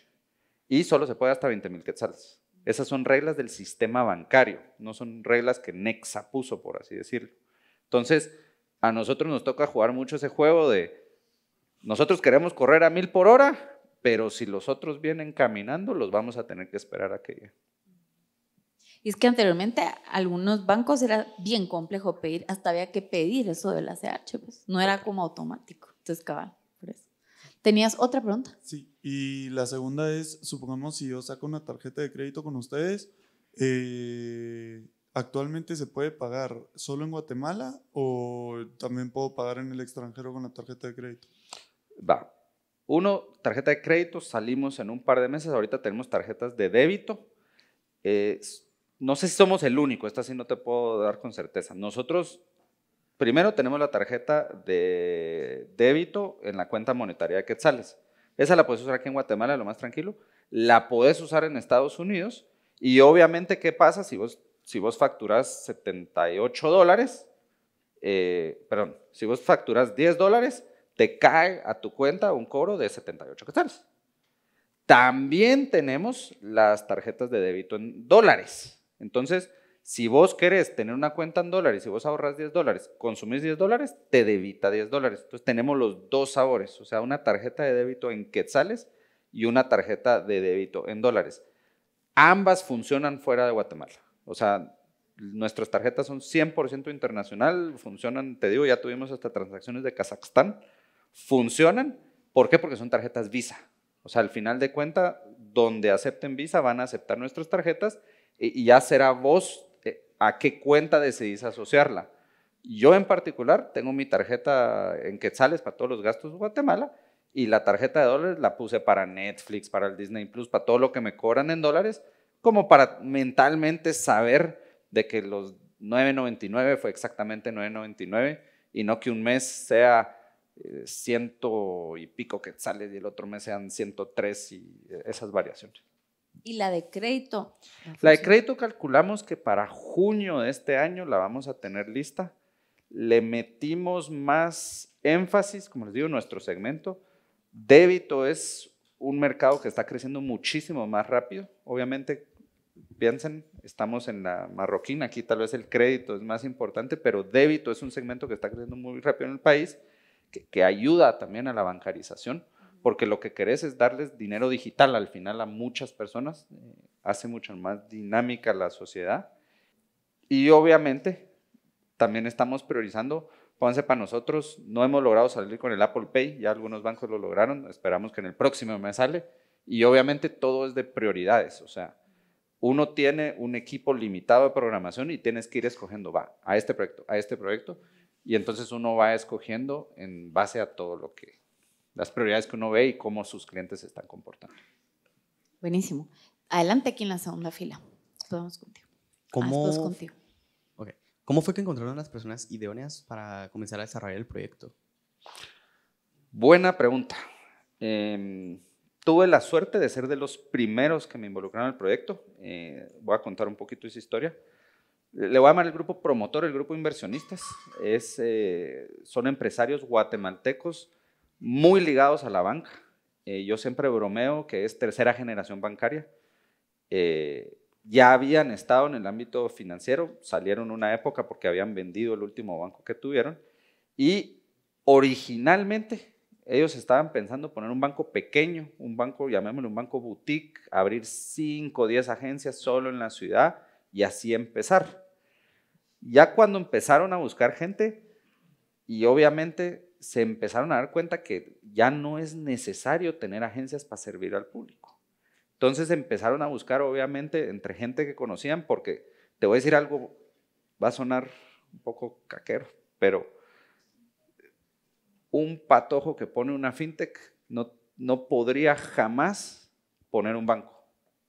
y solo se puede hasta 20 mil quetzales. Esas son reglas del sistema bancario, no son reglas que Nexa puso, por así decirlo. Entonces, a nosotros nos toca jugar mucho ese juego de, nosotros queremos correr a mil por hora, pero si los otros vienen caminando, los vamos a tener que esperar a que lleguen. Y es que anteriormente algunos bancos era bien complejo pedir, hasta había que pedir eso del ACH, pues no era como automático. Entonces, cabal, por eso. ¿Tenías otra pregunta? Sí, y la segunda es, supongamos si yo saco una tarjeta de crédito con ustedes, eh, ¿Actualmente se puede pagar solo en Guatemala o también puedo pagar en el extranjero con la tarjeta de crédito? Va. Uno, tarjeta de crédito, salimos en un par de meses, ahorita tenemos tarjetas de débito. no sé si somos el único, esta sí no te puedo dar con certeza. Nosotros primero tenemos la tarjeta de débito en la cuenta monetaria de Quetzales. Esa la puedes usar aquí en Guatemala, lo más tranquilo. La puedes usar en Estados Unidos. Y obviamente, ¿qué pasa si vos si vos facturas 78 dólares, eh, perdón, si vos facturas 10 dólares, te cae a tu cuenta un cobro de 78 quetzales. También tenemos las tarjetas de débito en dólares. Entonces, si vos querés tener una cuenta en dólares, si vos ahorras 10 dólares, consumís 10 dólares, te debita 10 dólares. Entonces, tenemos los dos sabores, o sea, una tarjeta de débito en quetzales y una tarjeta de débito en dólares. Ambas funcionan fuera de Guatemala. O sea, nuestras tarjetas son 100% internacional, funcionan, te digo, ya tuvimos hasta transacciones de Kazajstán, funcionan. ¿Por qué? Porque son tarjetas Visa. O sea, al final de cuenta, donde acepten Visa van a aceptar nuestras tarjetas y ya será vos eh, a qué cuenta decidís asociarla. Yo en particular tengo mi tarjeta en quetzales para todos los gastos de Guatemala y la tarjeta de dólares la puse para Netflix, para el Disney Plus, para todo lo que me cobran en dólares como para mentalmente saber de que los 9.99 fue exactamente 9.99 y no que un mes sea eh, ciento y pico que sale y el otro mes sean 103 y eh, esas variaciones. ¿Y la de crédito? La de crédito calculamos que para junio de este año la vamos a tener lista. Le metimos más énfasis, como les digo, en nuestro segmento. Débito es un mercado que está creciendo muchísimo más rápido. Obviamente piensen, estamos en la marroquina, aquí tal vez el crédito es más importante, pero débito es un segmento que está creciendo muy rápido en el país, que, que ayuda también a la bancarización, porque lo que querés es darles dinero digital al final a muchas personas, eh, hace mucho más dinámica la sociedad. Y obviamente también estamos priorizando, pónganse para nosotros, no hemos logrado salir con el Apple Pay, ya algunos bancos lo lograron, esperamos que en el próximo mes sale. Y obviamente todo es de prioridades, o sea, uno tiene un equipo limitado de programación y tienes que ir escogiendo, va, a este proyecto, a este proyecto, y entonces uno va escogiendo en base a todo lo que, las prioridades que uno ve y cómo sus clientes se están comportando. Buenísimo. Adelante aquí en la segunda fila. podemos contigo. ¿Cómo, contigo. ¿Cómo fue que encontraron las personas idóneas para comenzar a desarrollar el proyecto? Buena pregunta. Em, Tuve la suerte de ser de los primeros que me involucraron en el proyecto. Eh, voy a contar un poquito esa historia. Le voy a llamar el grupo promotor, el grupo inversionistas. Es, eh, son empresarios guatemaltecos muy ligados a la banca. Eh, yo siempre bromeo que es tercera generación bancaria. ya habían estado en el ámbito financiero, salieron una época porque habían vendido el último banco que tuvieron y originalmente ellos estaban pensando poner un banco pequeño, un banco, llamémosle un banco boutique, abrir 5 o 10 agencias solo en la ciudad y así empezar. Ya cuando empezaron a buscar gente y obviamente se empezaron a dar cuenta que ya no es necesario tener agencias para servir al público. Entonces empezaron a buscar obviamente entre gente que conocían porque te voy a decir algo, va a sonar un poco caquero, pero un patojo que pone una fintech no, no podría jamás poner un banco.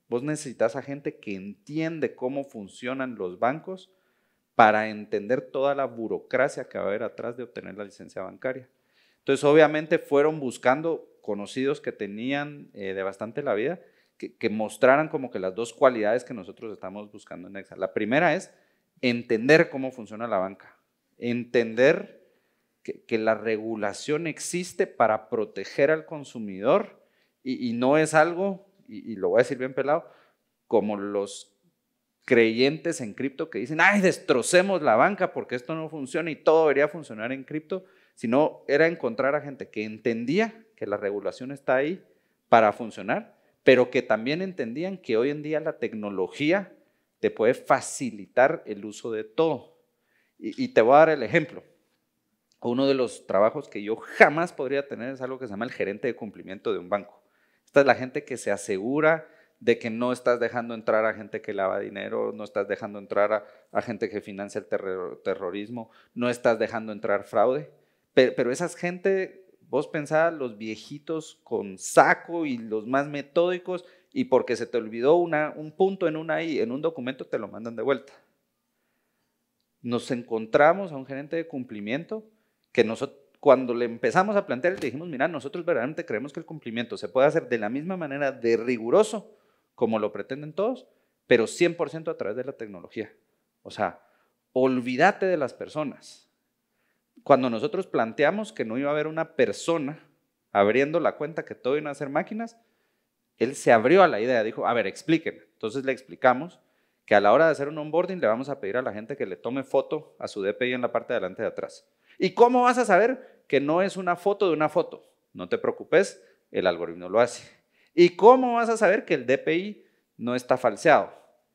Vos necesitas a gente que entiende cómo funcionan los bancos para entender toda la burocracia que va a haber atrás de obtener la licencia bancaria. Entonces, obviamente fueron buscando conocidos que tenían eh, de bastante la vida, que, que, mostraran como que las dos cualidades que nosotros estamos buscando en Nexa. La primera es entender cómo funciona la banca, entender que, la regulación existe para proteger al consumidor y, no es algo, y, lo voy a decir bien pelado, como los creyentes en cripto que dicen, ay, destrocemos la banca porque esto no funciona y todo debería funcionar en cripto, sino era encontrar a gente que entendía que la regulación está ahí para funcionar, pero que también entendían que hoy en día la tecnología te puede facilitar el uso de todo. Y, y te voy a dar el ejemplo uno de los trabajos que yo jamás podría tener es algo que se llama el gerente de cumplimiento de un banco. Esta es la gente que se asegura de que no estás dejando entrar a gente que lava dinero, no estás dejando entrar a, gente que financia el terrorismo, no estás dejando entrar fraude. Pero, esas esa gente, vos pensás, los viejitos con saco y los más metódicos, y porque se te olvidó un punto en, una, en un documento, te lo mandan de vuelta. Nos encontramos a un gerente de cumplimiento que nosotros, cuando le empezamos a plantear, le dijimos, mira, nosotros verdaderamente creemos que el cumplimiento se puede hacer de la misma manera de riguroso como lo pretenden todos, pero 100% a través de la tecnología. O sea, olvídate de las personas. Cuando nosotros planteamos que no iba a haber una persona abriendo la cuenta que todo iba a ser máquinas, él se abrió a la idea, dijo, a ver, explíquenme. Entonces le explicamos que a la hora de hacer un onboarding le vamos a pedir a la gente que le tome foto a su DPI en la parte de adelante de atrás. ¿Y cómo vas a saber que no es una foto de una foto? No te preocupes, el algoritmo lo hace. ¿Y cómo vas a saber que el DPI no está falseado?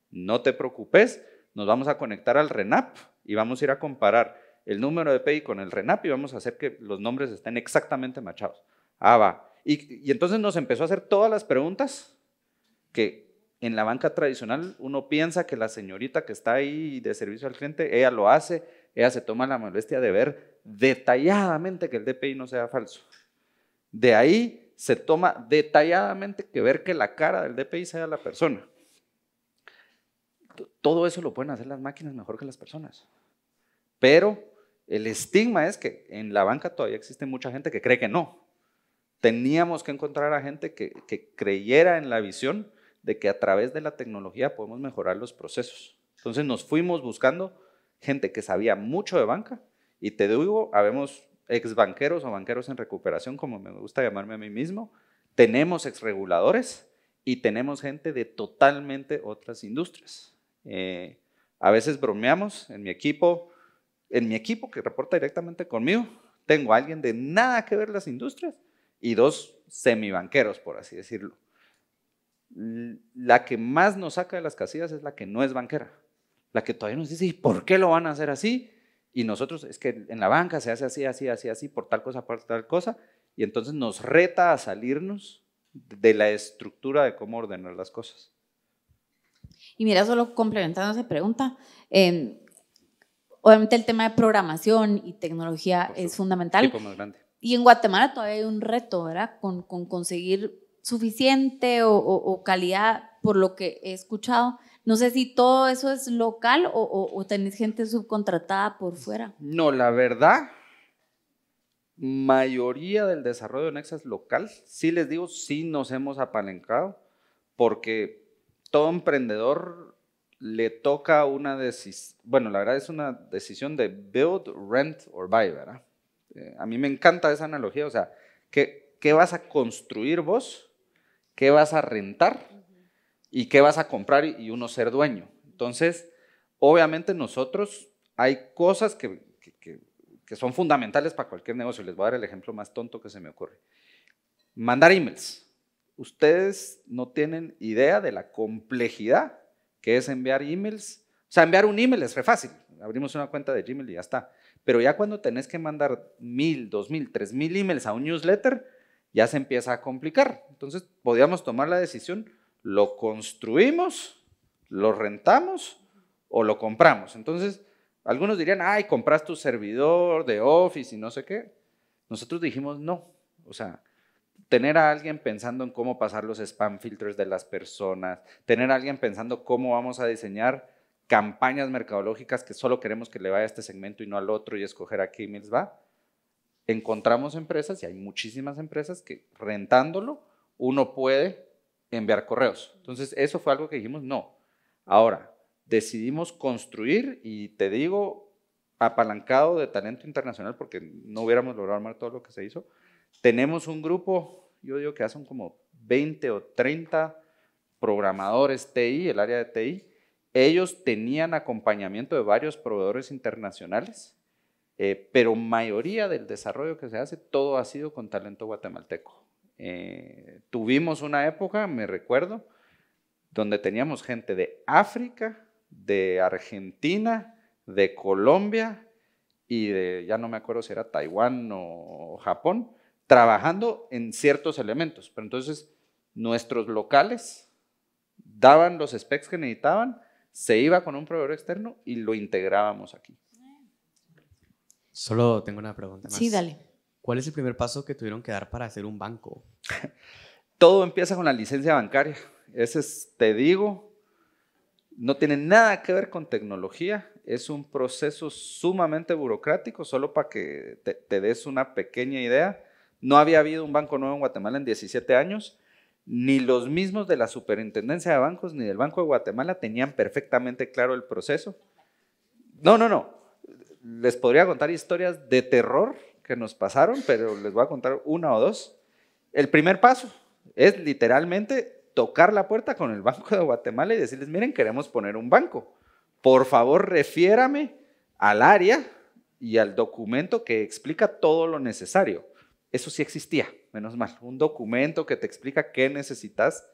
No te preocupes, nos vamos a conectar al RENAP y vamos a ir a comparar el número de DPI con el RENAP y vamos a hacer que los nombres estén exactamente machados. Ah, va. Y, entonces nos empezó a hacer todas las preguntas que en la banca tradicional uno piensa que la señorita que está ahí de servicio al cliente, ella lo hace, ella se toma la molestia de ver detalladamente que el DPI no sea falso. De ahí se toma detalladamente que ver que la cara del DPI sea la persona. Todo eso lo pueden hacer las máquinas mejor que las personas. Pero el estigma es que en la banca todavía existe mucha gente que cree que no. Teníamos que encontrar a gente que, que creyera en la visión de que a través de la tecnología podemos mejorar los procesos. Entonces nos fuimos buscando gente que sabía mucho de banca, y te digo, habemos ex banqueros o banqueros en recuperación, como me gusta llamarme a mí mismo, tenemos ex reguladores y tenemos gente de totalmente otras industrias. Eh, a veces bromeamos en mi equipo, en mi equipo que reporta directamente conmigo, tengo a alguien de nada que ver las industrias y dos semibanqueros, por así decirlo. La que más nos saca de las casillas es la que no es banquera, la que todavía nos dice, ¿y por qué lo van a hacer así? Y nosotros, es que en la banca se hace así, así, así, así, por tal cosa, por tal cosa, y entonces nos reta a salirnos de la estructura de cómo ordenar las cosas. Y mira, solo complementando esa pregunta, em, obviamente el tema de programación y tecnología es fundamental. grande. Y en Guatemala todavía hay un reto, ¿verdad? Con, con conseguir suficiente o calidad, por lo que he escuchado no sé si todo eso es local o, o, tenés gente subcontratada por fuera. No, la verdad, mayoría del desarrollo de Nexa es local. Sí les digo, sí nos hemos apalancado porque todo emprendedor le toca una decisión, bueno, la verdad es una decisión de build, rent or buy, ¿verdad? Eh, a mí me encanta esa analogía, o sea, ¿qué, ¿qué vas a construir vos? ¿Qué vas a rentar? y qué vas a comprar y uno ser dueño. Entonces, obviamente nosotros hay cosas que, que, son fundamentales para cualquier negocio. Les voy a dar el ejemplo más tonto que se me ocurre. Mandar emails. Ustedes no tienen idea de la complejidad que es enviar emails. O sea, enviar un email es re fácil. Abrimos una cuenta de Gmail y ya está. Pero ya cuando tenés que mandar mil, dos mil, tres mil emails a un newsletter, ya se empieza a complicar. Entonces, podríamos tomar la decisión ¿Lo construimos? ¿Lo rentamos? ¿O lo compramos? Entonces, algunos dirían, ay, compras tu servidor de Office y no sé qué. Nosotros dijimos, no. O sea, tener a alguien pensando en cómo pasar los spam filters de las personas, tener a alguien pensando cómo vamos a diseñar campañas mercadológicas que solo queremos que le vaya a este segmento y no al otro y escoger a qué emails va. Encontramos empresas, y hay muchísimas empresas, que rentándolo uno puede enviar correos. Entonces, eso fue algo que dijimos, no. Ahora, decidimos construir y te digo, apalancado de talento internacional, porque no hubiéramos logrado armar todo lo que se hizo, tenemos un grupo, yo digo que hacen son como 20 o 30 programadores TI, el área de TI, ellos tenían acompañamiento de varios proveedores internacionales, eh, pero mayoría del desarrollo que se hace, todo ha sido con talento guatemalteco. Eh, tuvimos una época, me recuerdo, donde teníamos gente de África, de Argentina, de Colombia y de, ya no me acuerdo si era Taiwán o Japón, trabajando en ciertos elementos. Pero entonces nuestros locales daban los specs que necesitaban, se iba con un proveedor externo y lo integrábamos aquí. Solo tengo una pregunta más. Sí, dale. ¿Cuál es el primer paso que tuvieron que dar para hacer un banco? Todo empieza con la licencia bancaria. Ese es, te digo, no tiene nada que ver con tecnología. Es un proceso sumamente burocrático, solo para que te, des una pequeña idea. No había habido un banco nuevo en Guatemala en 17 años. Ni los mismos de la Superintendencia de Bancos ni del Banco de Guatemala tenían perfectamente claro el proceso. No, no, no. Les podría contar historias de terror que nos pasaron, pero les voy a contar una o dos. El primer paso es literalmente tocar la puerta con el Banco de Guatemala y decirles, miren, queremos poner un banco. Por favor, refiérame al área y al documento que explica todo lo necesario. Eso sí existía, menos mal. Un documento que te explica qué necesitas.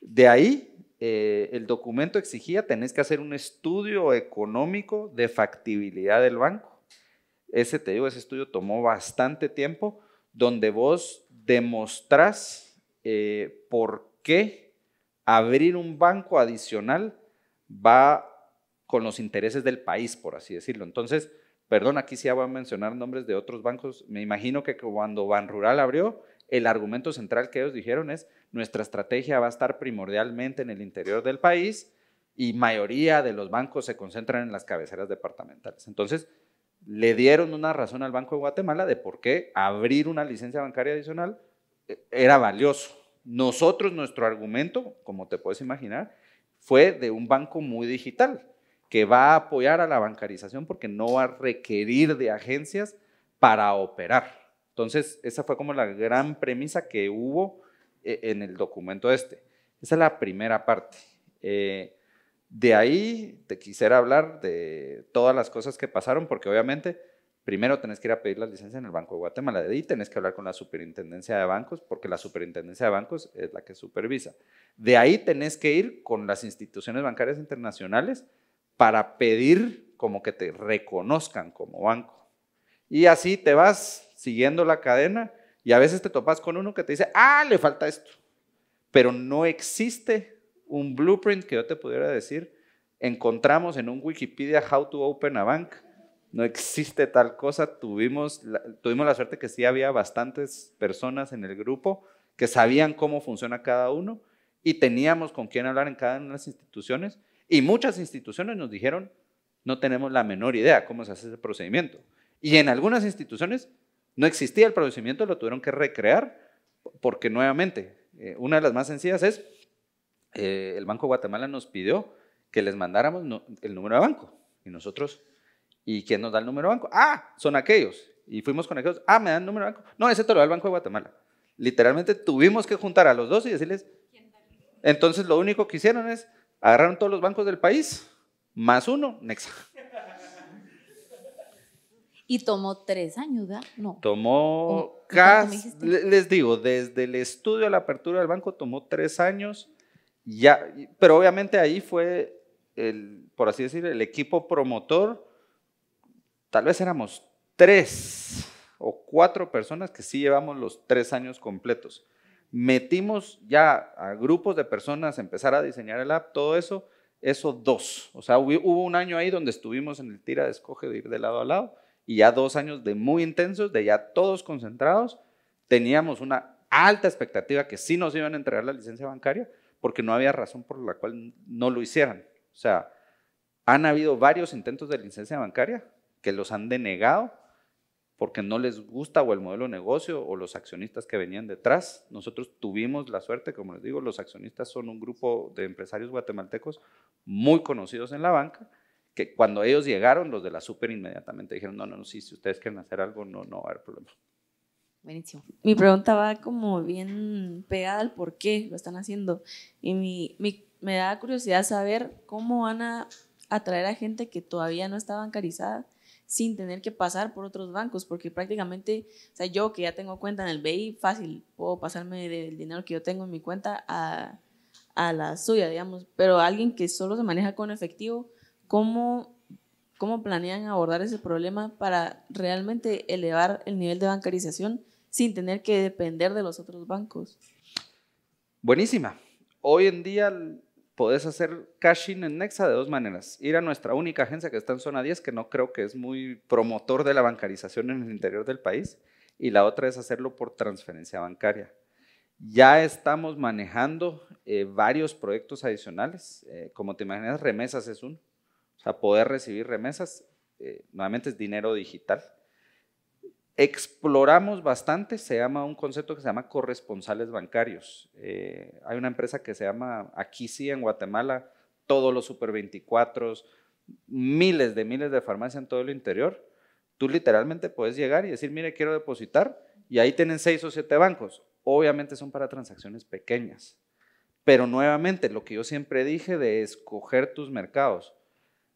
De ahí, eh, el documento exigía, tenés que hacer un estudio económico de factibilidad del banco ese estudio tomó bastante tiempo, donde vos demostrás eh, por qué abrir un banco adicional va con los intereses del país, por así decirlo. Entonces, perdón, aquí sí voy a mencionar nombres de otros bancos. Me imagino que cuando Ban Rural abrió, el argumento central que ellos dijeron es, nuestra estrategia va a estar primordialmente en el interior del país y mayoría de los bancos se concentran en las cabeceras departamentales. Entonces, le dieron una razón al Banco de Guatemala de por qué abrir una licencia bancaria adicional eh, era valioso. Nosotros, nuestro argumento, como te puedes imaginar, fue de un banco muy digital, que va a apoyar a la bancarización porque no va a requerir de agencias para operar. Entonces, esa fue como la gran premisa que hubo eh, en el documento este. Esa es la primera parte. Eh, de ahí te quisiera hablar de todas las cosas que pasaron, porque obviamente primero tenés que ir a pedir la licencia en el Banco de Guatemala de ahí tenés que hablar con la superintendencia de bancos, porque la superintendencia de bancos es la que supervisa. De ahí tenés que ir con las instituciones bancarias internacionales para pedir como que te reconozcan como banco. Y así te vas siguiendo la cadena y a veces te topas con uno que te dice, ah, le falta esto, pero no existe un blueprint que yo te pudiera decir, encontramos en un Wikipedia How to Open a Bank. No existe tal cosa. Tuvimos la, tuvimos la suerte que sí había bastantes personas en el grupo que sabían cómo funciona cada uno y teníamos con quién hablar en cada una de las instituciones. Y muchas instituciones nos dijeron, no tenemos la menor idea cómo se hace ese procedimiento. Y en algunas instituciones no existía el procedimiento, lo tuvieron que recrear, porque nuevamente, eh, una de las más sencillas es eh, el Banco de Guatemala nos pidió que les mandáramos el número de banco. Y nosotros, ¿y quién nos da el número de banco? Ah, son aquellos. Y fuimos con aquellos, ah, me dan el número de banco. No, ese te lo da el Banco de Guatemala. Literalmente tuvimos que juntar a los dos y decirles, entonces lo único que hicieron es, agarraron todos los bancos del país, más uno, Nexa. Y tomó tres años, ¿verdad? No. Tomó, casi, les digo, desde el estudio a la apertura del banco tomó tres años pero obviamente ahí fue, el, por así decir, el equipo promotor, tal vez éramos tres o cuatro personas que sí llevamos los tres años completos. Metimos ya a grupos de personas empezar a diseñar el app, todo eso, eso dos. O sea, hubo un año ahí donde estuvimos en el tira de escoge de ir de lado a lado y ya dos años de muy intensos, de ya todos concentrados. Teníamos una alta expectativa que sí nos iban a entregar la licencia bancaria, porque no había razón por la cual no lo hicieran. O sea, han habido varios intentos de licencia bancaria que los han denegado porque no les gusta o el modelo de negocio o los accionistas que venían detrás. Nosotros tuvimos la suerte, como les digo, los accionistas son un grupo de empresarios guatemaltecos muy conocidos en la banca, que cuando ellos llegaron, los de la super inmediatamente dijeron, no, no, no, sí, si ustedes quieren hacer algo, no, no va a haber problema. Buenísimo. Mi pregunta va como bien pegada al por qué lo están haciendo. Y me da curiosidad saber cómo van a atraer a gente que todavía no está bancarizada sin tener que pasar por otros bancos, porque prácticamente, o sea, yo que ya tengo cuenta en el BI, fácil, puedo pasarme del dinero que yo tengo en mi cuenta a, a la suya, digamos, pero alguien que solo se maneja con efectivo, ¿cómo, ¿cómo planean abordar ese problema para realmente elevar el nivel de bancarización sin tener que depender de los otros bancos. Buenísima. Hoy en día podés hacer cashing en Nexa de dos maneras. Ir a nuestra única agencia que está en zona 10, que no creo que es muy promotor de la bancarización en el interior del país, y la otra es hacerlo por transferencia bancaria. Ya estamos manejando eh, varios proyectos adicionales. Eh, como te imaginas, remesas es uno. O sea, poder recibir remesas, eh, nuevamente es dinero digital. Exploramos bastante, se llama un concepto que se llama corresponsales bancarios. Eh, hay una empresa que se llama, aquí sí, en Guatemala, todos los Super 24, miles de miles de farmacias en todo el interior. Tú literalmente puedes llegar y decir, mire, quiero depositar, y ahí tienen seis o siete bancos. Obviamente son para transacciones pequeñas. Pero nuevamente, lo que yo siempre dije de escoger tus mercados.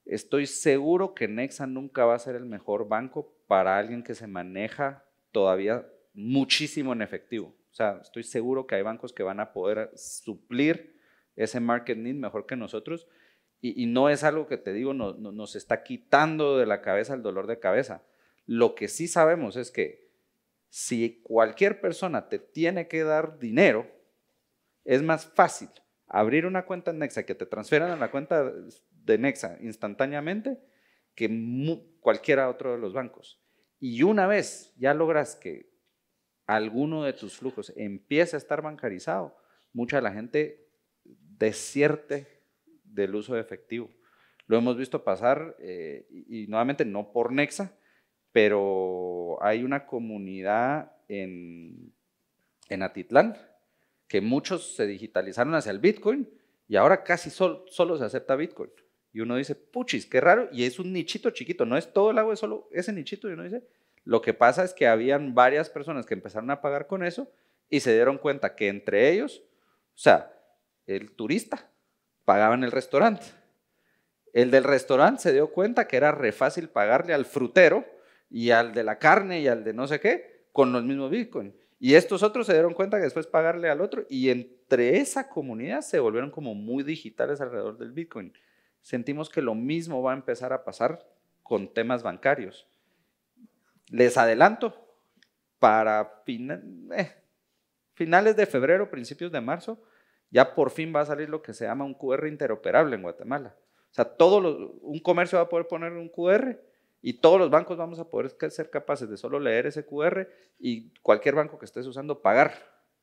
Estoy seguro que Nexa nunca va a ser el mejor banco para alguien que se maneja todavía muchísimo en efectivo. O sea, estoy seguro que hay bancos que van a poder suplir ese market need mejor que nosotros. Y, no es algo que te digo, nos está quitando de la cabeza el dolor de cabeza. Lo que sí sabemos es que si cualquier persona te tiene que dar dinero, es más fácil abrir una cuenta en Nexa que te transfieran a la cuenta de Nexa instantáneamente que cualquiera otro de los bancos. Y una vez ya logras que alguno de tus flujos empiece a estar bancarizado, mucha de la gente desierte del uso de efectivo. Lo hemos visto pasar, eh, y, nuevamente no por Nexa, pero hay una comunidad en, en Atitlán que muchos se digitalizaron hacia el Bitcoin y ahora casi solo se acepta Bitcoin. Y uno dice, puchis, qué raro. Y es un nichito chiquito, no es todo el agua, es solo ese nichito. Y uno dice, lo que pasa es que habían varias personas que empezaron a pagar con eso y se dieron cuenta que entre ellos, o sea, el turista pagaba en el restaurante. El del restaurante se dio cuenta que era re fácil pagarle al frutero y al de la carne y al de no sé qué con los mismos bitcoins. Y estos otros se dieron cuenta que después pagarle al otro y entre esa comunidad se volvieron como muy digitales alrededor del Bitcoin sentimos que lo mismo va a empezar a pasar con temas bancarios. Les adelanto, para eh, finales de febrero, principios de marzo, ya por fin va a salir lo que se llama un QR interoperable en Guatemala. O sea, todo un comercio va a poder poner un QR y todos los bancos vamos a poder ser capaces de solo leer ese QR y cualquier banco que estés usando pagar.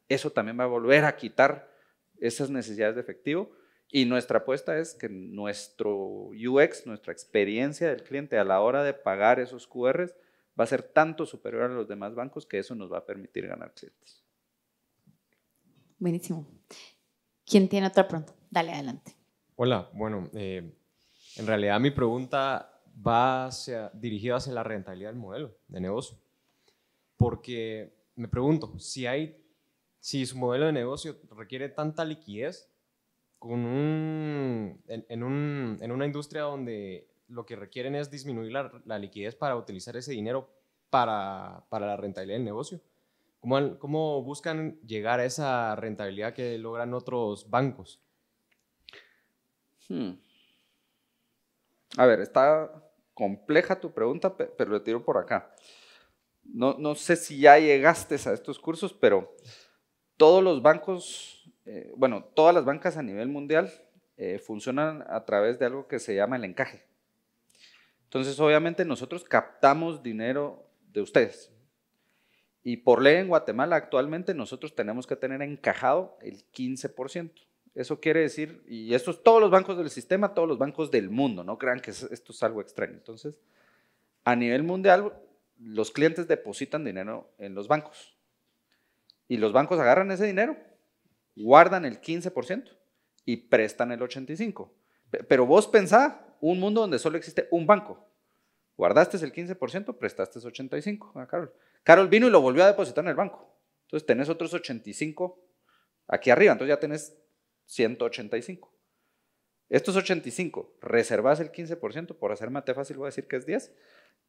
Eso también va a volver a quitar esas necesidades de efectivo y nuestra apuesta es que nuestro UX, nuestra experiencia del cliente a la hora de pagar esos QRs va a ser tanto superior a los demás bancos que eso nos va a permitir ganar clientes. Buenísimo. ¿Quién tiene otra pregunta? Dale adelante. Hola, bueno, eh, en realidad mi pregunta va dirigida hacia la rentabilidad del modelo de negocio. Porque me pregunto, si su modelo de negocio requiere tanta liquidez, un, en, una industria donde lo que requieren es disminuir la, liquidez para utilizar ese dinero para, la rentabilidad del negocio. ¿Cómo, ¿Cómo, buscan llegar a esa rentabilidad que logran otros bancos? Hmm. A ver, está compleja tu pregunta, pero lo tiro por acá. No, no sé si ya llegaste a estos cursos, pero todos los bancos eh, bueno, todas las bancas a nivel mundial eh, funcionan a través de algo que se llama el encaje. Entonces, obviamente nosotros captamos dinero de ustedes. Y por ley en Guatemala actualmente nosotros tenemos que tener encajado el 15%. Eso quiere decir, y esto es todos los bancos del sistema, todos los bancos del mundo, no crean que esto es algo extraño. Entonces, a nivel mundial, los clientes depositan dinero en los bancos. Y los bancos agarran ese dinero guardan el 15% y prestan el 85%. Pero vos pensá un mundo donde solo existe un banco. Guardaste el 15%, prestaste 85% a ah, Carol. Carol vino y lo volvió a depositar en el banco. Entonces tenés otros 85 aquí arriba, entonces ya tenés 185. Estos 85, reservas el 15%, por hacer mate fácil voy a decir que es 10.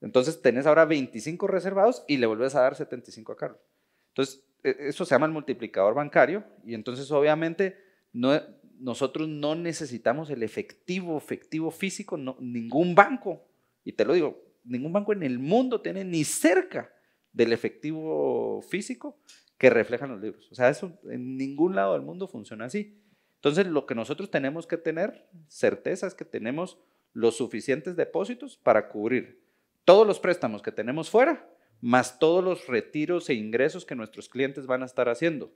Entonces tenés ahora 25 reservados y le volvés a dar 75 a Carlos. Entonces, e-, eso se llama el multiplicador bancario y entonces obviamente e, nosotros no necesitamos el efectivo, efectivo físico, ningún banco, y te lo digo, ningún banco en el mundo tiene ni cerca del efectivo físico que reflejan los libros. O sea, eso en ningún lado del mundo funciona así. Entonces, lo que nosotros tenemos que tener certeza es que tenemos los suficientes depósitos para cubrir todos los préstamos que tenemos fuera más todos los retiros e ingresos que nuestros clientes van a estar haciendo.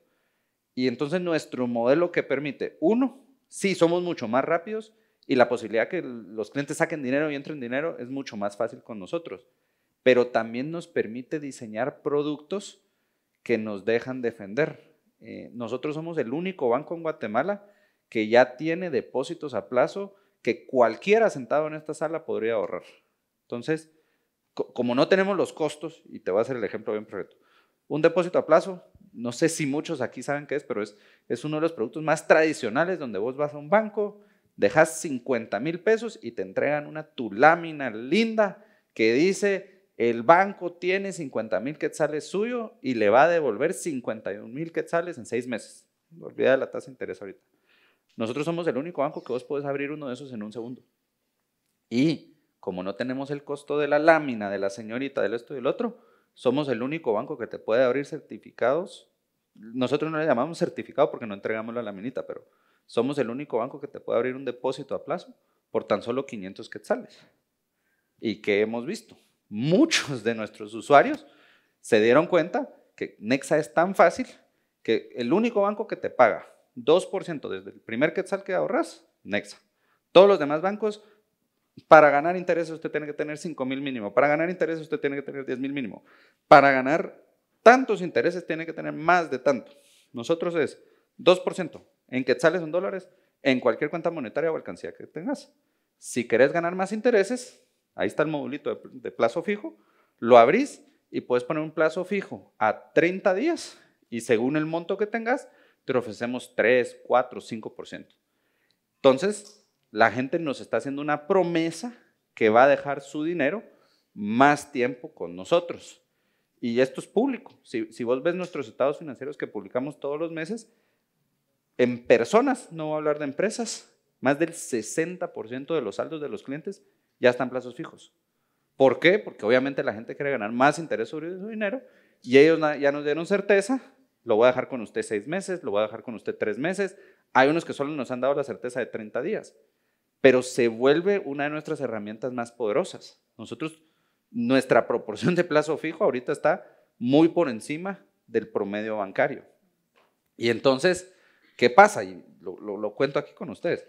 Y entonces nuestro modelo que permite, uno, sí, somos mucho más rápidos y la posibilidad que los clientes saquen dinero y entren dinero es mucho más fácil con nosotros, pero también nos permite diseñar productos que nos dejan defender. Eh, nosotros somos el único banco en Guatemala que ya tiene depósitos a plazo que cualquiera sentado en esta sala podría ahorrar. Entonces, como no tenemos los costos, y te voy a hacer el ejemplo bien perfecto, un depósito a plazo, no sé si muchos aquí saben qué es, pero es, es uno de los productos más tradicionales donde vos vas a un banco, dejas 50 mil pesos y te entregan una tu lámina linda que dice el banco tiene 50 mil quetzales suyo y le va a devolver 51 mil quetzales en seis meses. Olvida la tasa de interés ahorita. Nosotros somos el único banco que vos podés abrir uno de esos en un segundo. Y como no tenemos el costo de la lámina, de la señorita, del esto y del otro, somos el único banco que te puede abrir certificados. Nosotros no le llamamos certificado porque no entregamos la laminita, pero somos el único banco que te puede abrir un depósito a plazo por tan solo 500 quetzales. ¿Y qué hemos visto? Muchos de nuestros usuarios se dieron cuenta que Nexa es tan fácil que el único banco que te paga 2% desde el primer quetzal que ahorras, Nexa. Todos los demás bancos para ganar intereses usted tiene que tener 5 mil mínimo. Para ganar intereses usted tiene que tener 10 mil mínimo. Para ganar tantos intereses tiene que tener más de tanto. Nosotros es 2% en quetzales en dólares en cualquier cuenta monetaria o alcancía que tengas. Si querés ganar más intereses, ahí está el modulito de, plazo fijo, lo abrís y puedes poner un plazo fijo a 30 días y según el monto que tengas, te ofrecemos 3, 4, 5%. Entonces, la gente nos está haciendo una promesa que va a dejar su dinero más tiempo con nosotros. Y esto es público. Si, vos ves nuestros estados financieros que publicamos todos los meses, en personas, no voy a hablar de empresas, más del 60% de los saldos de los clientes ya están plazos fijos. ¿Por qué? Porque obviamente la gente quiere ganar más interés sobre su dinero y ellos ya nos dieron certeza, lo voy a dejar con usted seis meses, lo voy a dejar con usted tres meses. Hay unos que solo nos han dado la certeza de 30 días pero se vuelve una de nuestras herramientas más poderosas. Nosotros, nuestra proporción de plazo fijo ahorita está muy por encima del promedio bancario. Y entonces, ¿qué pasa? Y lo, lo cuento aquí con ustedes.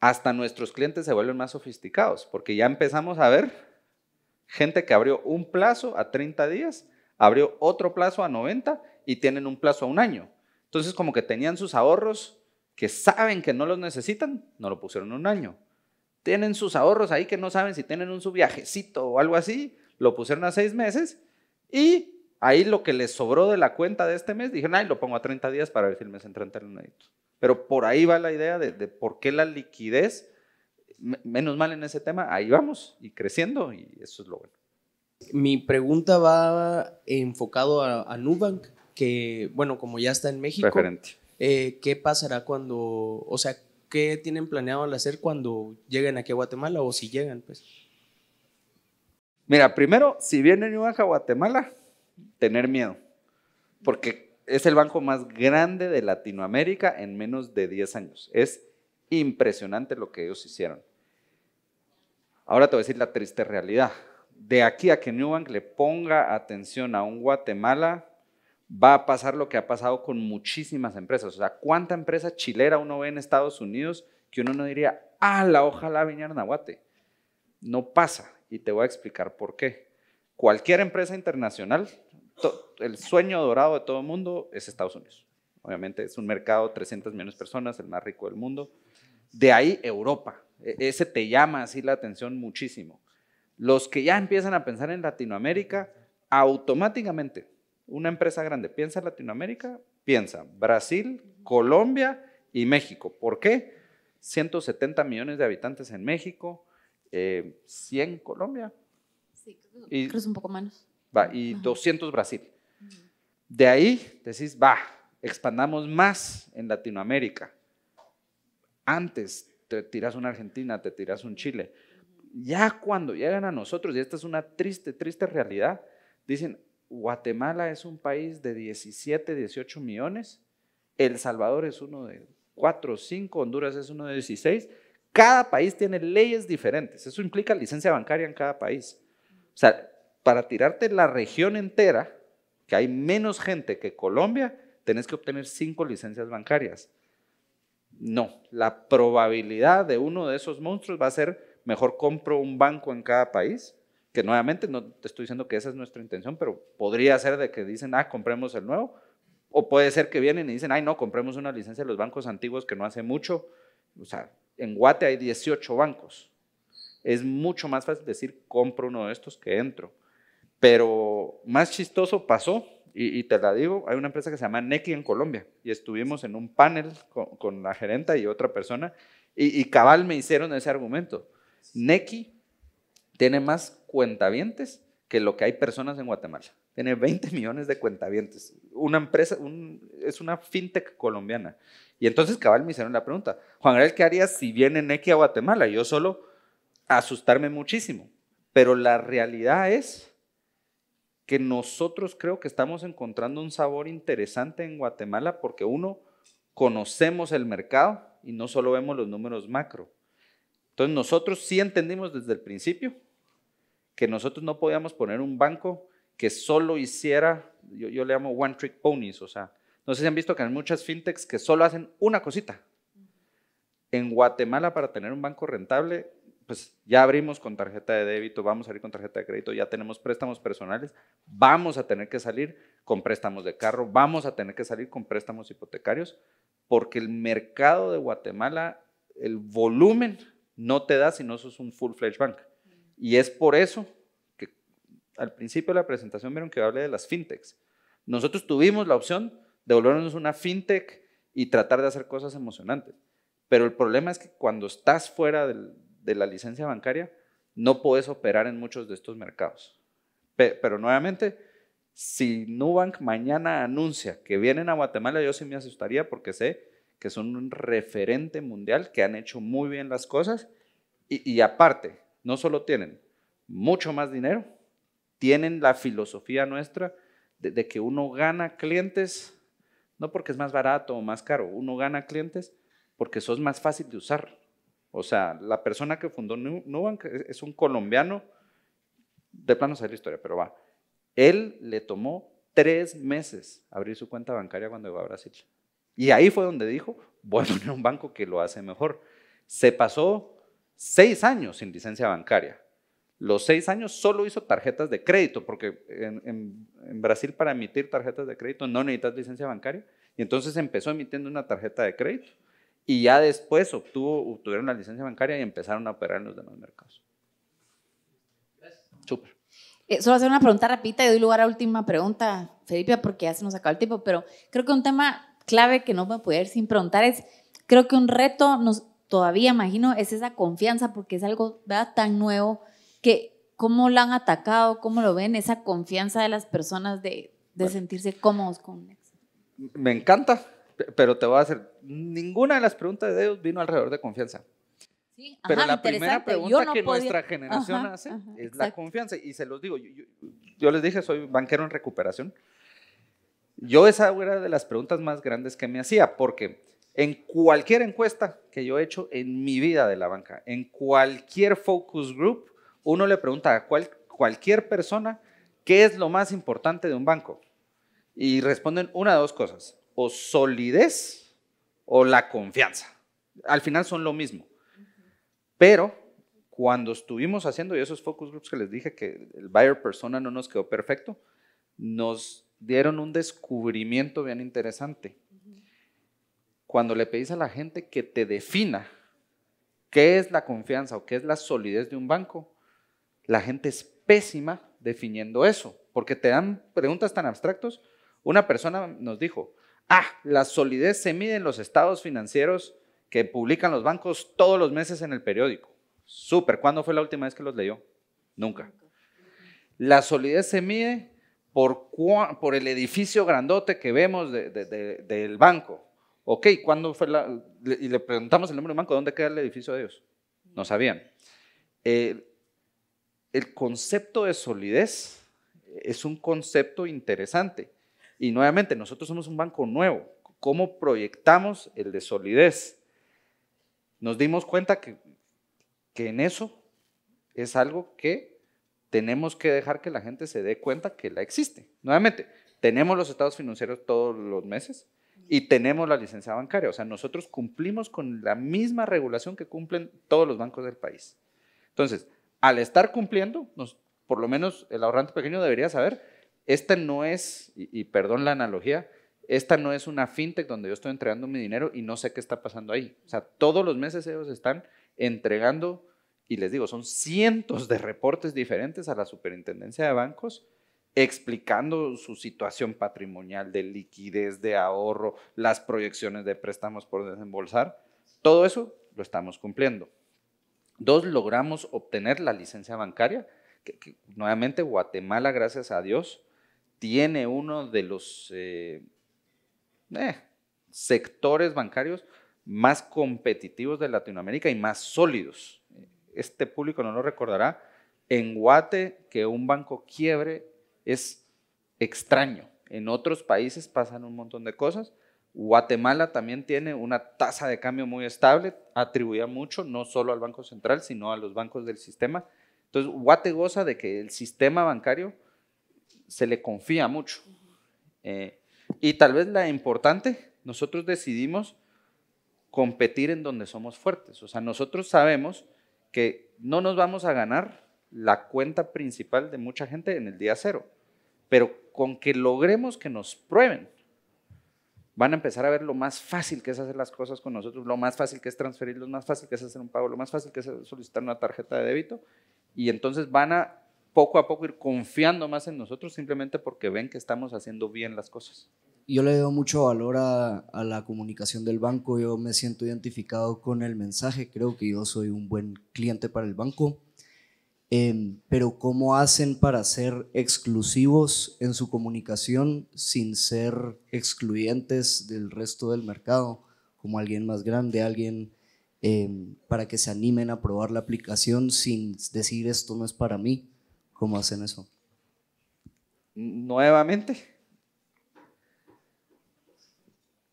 Hasta nuestros clientes se vuelven más sofisticados, porque ya empezamos a ver gente que abrió un plazo a 30 días, abrió otro plazo a 90 y tienen un plazo a un año. Entonces, como que tenían sus ahorros que saben que no los necesitan, no lo pusieron un año. Tienen sus ahorros ahí que no saben si tienen un su viajecito o algo así, lo pusieron a seis meses y ahí lo que les sobró de la cuenta de este mes, dijeron, ay, lo pongo a 30 días para ver si el mes entra un días. Pero por ahí va la idea de, por qué la liquidez, menos mal en ese tema, ahí vamos y creciendo y eso es lo bueno. Mi pregunta va enfocado a, Nubank, que bueno, como ya está en México. Referente. Eh, ¿qué pasará cuando, o sea, qué tienen planeado hacer cuando lleguen aquí a Guatemala o si llegan, pues? Mira, primero, si vienen a Guatemala, tener miedo, porque es el banco más grande de Latinoamérica en menos de 10 años. Es impresionante lo que ellos hicieron. Ahora te voy a decir la triste realidad. De aquí a que Newbank le ponga atención a un Guatemala, va a pasar lo que ha pasado con muchísimas empresas. O sea, ¿cuánta empresa chilera uno ve en Estados Unidos que uno no diría, ah, la ojalá a Nahuate? No pasa. Y te voy a explicar por qué. Cualquier empresa internacional, el sueño dorado de todo el mundo es Estados Unidos. Obviamente es un mercado, de 300 millones de personas, el más rico del mundo. De ahí Europa. E, ese te llama así la atención muchísimo. Los que ya empiezan a pensar en Latinoamérica, automáticamente una empresa grande. Piensa en Latinoamérica, piensa Brasil, Colombia y México. ¿Por qué? 170 millones de habitantes en México, 100 eh, Colombia. Sí, creo, y, un poco menos. Va, y 200 Brasil. De ahí decís, va, expandamos más en Latinoamérica. Antes te tiras una Argentina, te tiras un Chile. Ya cuando llegan a nosotros, y esta es una triste, triste realidad, dicen, Guatemala es un país de 17, 18 millones, El Salvador es uno de 4, 5, Honduras es uno de 16. Cada país tiene leyes diferentes. Eso implica licencia bancaria en cada país. O sea, para tirarte la región entera, que hay menos gente que Colombia, tenés que obtener cinco licencias bancarias. No, la probabilidad de uno de esos monstruos va a ser mejor compro un banco en cada país que nuevamente no te estoy diciendo que esa es nuestra intención, pero podría ser de que dicen, ah, compremos el nuevo, o puede ser que vienen y dicen, ay, no, compremos una licencia de los bancos antiguos que no hace mucho. O sea, en Guate hay 18 bancos. Es mucho más fácil decir, compro uno de estos que entro. Pero más chistoso pasó, y, te la digo, hay una empresa que se llama Neki en Colombia, y estuvimos en un panel con, la gerenta y otra persona, y, y cabal me hicieron ese argumento. Neki tiene más cuentavientes que lo que hay personas en Guatemala. Tiene 20 millones de cuentavientes. Una empresa, es una fintech colombiana. Y entonces cabal me hicieron la pregunta, Juan Gabriel, ¿qué harías si vienen equi a Guatemala? Yo solo asustarme muchísimo. Pero la realidad es que nosotros creo que estamos encontrando un sabor interesante en Guatemala porque uno, conocemos el mercado y no solo vemos los números macro. Entonces nosotros sí entendimos desde el principio que nosotros no podíamos poner un banco que solo hiciera, yo, le llamo one trick ponies, o sea, no sé si han visto que hay muchas fintechs que solo hacen una cosita. En Guatemala, para tener un banco rentable, pues ya abrimos con tarjeta de débito, vamos a abrir con tarjeta de crédito, ya tenemos préstamos personales, vamos a tener que salir con préstamos de carro, vamos a tener que salir con préstamos hipotecarios, porque el mercado de Guatemala, el volumen no te da si no sos un full-fledged bank. Y es por eso que al principio de la presentación vieron que hablé de las fintechs. Nosotros tuvimos la opción de volvernos una fintech y tratar de hacer cosas emocionantes. Pero el problema es que cuando estás fuera de la licencia bancaria, no puedes operar en muchos de estos mercados. pero nuevamente, si Nubank mañana anuncia que vienen a Guatemala, yo sí me asustaría porque sé que son un referente mundial, que han hecho muy bien las cosas. y aparte, no solo tienen mucho más dinero, tienen la filosofía nuestra de, que uno gana clientes, no porque es más barato o más caro, uno gana clientes porque es más fácil de usar. O sea, la persona que fundó Nubank es un colombiano, de plano sale la historia, pero va. Él le tomó tres meses abrir su cuenta bancaria cuando iba a Brasil. Y ahí fue donde dijo, voy a poner un banco que lo hace mejor. Se pasó seis años sin licencia bancaria. Los seis años solo hizo tarjetas de crédito, porque en, Brasil para emitir tarjetas de crédito no necesitas licencia bancaria. Y entonces empezó emitiendo una tarjeta de crédito y ya después obtuvo, obtuvieron la licencia bancaria y empezaron a operar en los demás mercados. Súper. Eh, solo hacer una pregunta rapidita y doy lugar a última pregunta, Felipe, porque ya se nos acabó el tiempo, pero creo que un tema clave que no me puedo ir sin preguntar es, creo que un reto nos, todavía imagino es esa confianza porque es algo tan nuevo que cómo la han atacado, cómo lo ven, esa confianza de las personas de, sentirse cómodos con ellos. Me encanta, pero te voy a hacer, ninguna de las preguntas de ellos vino alrededor de confianza. Sí, pero la primera pregunta que nuestra generación hace es la confianza. Y se los digo, yo, les dije, soy banquero en recuperación. Yo esa era de las preguntas más grandes que me hacía, porque en cualquier encuesta que yo he hecho en mi vida de la banca, en cualquier focus group, uno le pregunta a cualquier persona qué es lo más importante de un banco. Y responden una de dos cosas, o solidez o la confianza. Al final son lo mismo. Pero cuando estuvimos haciendo esos focus groups que les dije que el buyer persona no nos quedó perfecto, nos dieron un descubrimiento bien interesante cuando le pedís a la gente que te defina qué es la confianza o qué es la solidez de un banco, la gente es pésima definiendo eso, porque te dan preguntas tan abstractas. Una persona nos dijo, ah, la solidez se mide en los estados financieros que publican los bancos todos los meses en el periódico. Súper, ¿cuándo fue la última vez que los leyó? Nunca. La solidez se mide por, por el edificio grandote que vemos del banco ok, ¿cuándo fue la...? y le preguntamos el nombre del banco, ¿dónde queda el edificio de ellos? No sabían. Eh, el concepto de solidez es un concepto interesante. Y nuevamente, nosotros somos un banco nuevo. ¿Cómo proyectamos el de solidez? Nos dimos cuenta que en eso es algo que tenemos que dejar que la gente se dé cuenta que la existe. Nuevamente, tenemos los estados financieros todos los meses, y tenemos la licencia bancaria. O sea, nosotros cumplimos con la misma regulación que cumplen todos los bancos del país. Entonces, al estar cumpliendo, por lo menos el ahorrante pequeño debería saber, esta no es, y, perdón la analogía, esta no es una fintech donde yo estoy entregando mi dinero y no sé qué está pasando ahí. O sea, todos los meses ellos están entregando, y les digo, son cientos de reportes diferentes a la superintendencia de bancos explicando su situación patrimonial de liquidez, de ahorro, las proyecciones de préstamos por desembolsar. Todo eso lo estamos cumpliendo. Dos, logramos obtener la licencia bancaria. Que, nuevamente, Guatemala, gracias a Dios, tiene uno de los eh, eh, sectores bancarios más competitivos de Latinoamérica y más sólidos. Este público no lo recordará. En Guate, que un banco quiebre es extraño. En otros países pasan un montón de cosas. Guatemala también tiene una tasa de cambio muy estable, atribuida mucho no solo al Banco Central, sino a los bancos del sistema. Entonces, Guate goza de que el sistema bancario se le confía mucho. Eh, y tal vez la importante, nosotros decidimos competir en donde somos fuertes. O sea, nosotros sabemos que no nos vamos a ganar la cuenta principal de mucha gente en el día cero. Pero con que logremos que nos prueben, van a empezar a ver lo más fácil que es hacer las cosas con nosotros, lo más fácil que es transferir, lo más fácil que es hacer un pago, lo más fácil que es solicitar una tarjeta de débito. Y entonces van a poco a poco ir confiando más en nosotros simplemente porque ven que estamos haciendo bien las cosas. Yo le doy mucho valor a, a la comunicación del banco, yo me siento identificado con el mensaje, creo que yo soy un buen cliente para el banco Em, pero ¿cómo hacen para ser exclusivos en su comunicación sin ser excluyentes del resto del mercado? Como alguien más grande, alguien em, para que se animen a probar la aplicación sin decir esto no es para mí. ¿Cómo hacen eso? Nuevamente.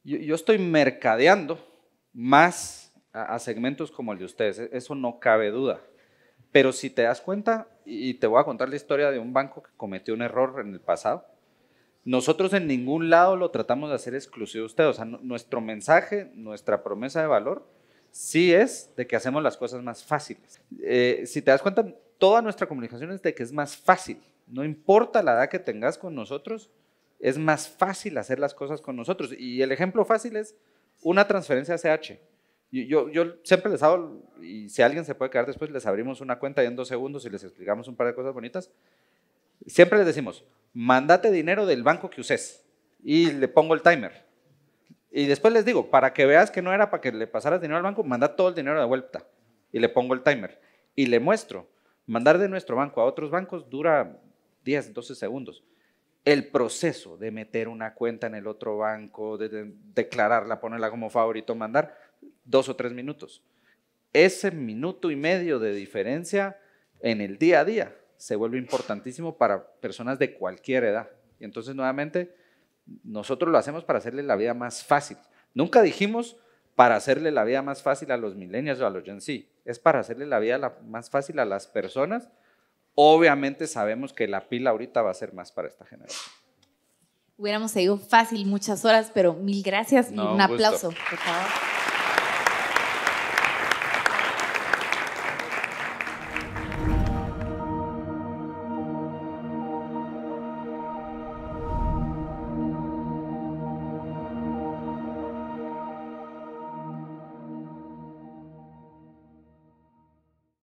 Yo, estoy mercadeando más a segmentos como el de ustedes, e, eso no cabe duda pero si te das cuenta, y te voy a contar la historia de un banco que cometió un error en el pasado, nosotros en ningún lado lo tratamos de hacer exclusivo de usted. sea, nuestro mensaje, nuestra promesa de valor, sí es de que hacemos las cosas más fáciles. Eh, si te das cuenta, toda nuestra comunicación es de que es más fácil. No importa la edad que tengas con nosotros, es más fácil hacer las cosas con nosotros. Y el ejemplo fácil es una transferencia a CH. Yo, siempre les hago, y si alguien se puede quedar después, les abrimos una cuenta y en dos segundos y les explicamos un par de cosas bonitas. Siempre les decimos, mándate dinero del banco que uses y le pongo el timer. Y después les digo, para que veas que no era para que le pasaras dinero al banco, manda todo el dinero de vuelta y le pongo el timer. Y le muestro, mandar de nuestro banco a otros bancos dura 10, 12 segundos. El proceso de meter una cuenta en el otro banco, de declararla, ponerla como favorito, mandar, dos o tres minutos. Ese minuto y medio de diferencia en el día a día se vuelve importantísimo para personas de cualquier edad. Y entonces, nuevamente, nosotros lo hacemos para hacerle la vida más fácil. Nunca dijimos para hacerle la vida más fácil a los millennials o a los Gen Z. Es para hacerle la vida más fácil a las personas. Obviamente sabemos que la pila ahorita va a ser más para esta generación. Hubiéramos seguido fácil muchas horas, pero mil gracias. y un, un aplauso, por favor.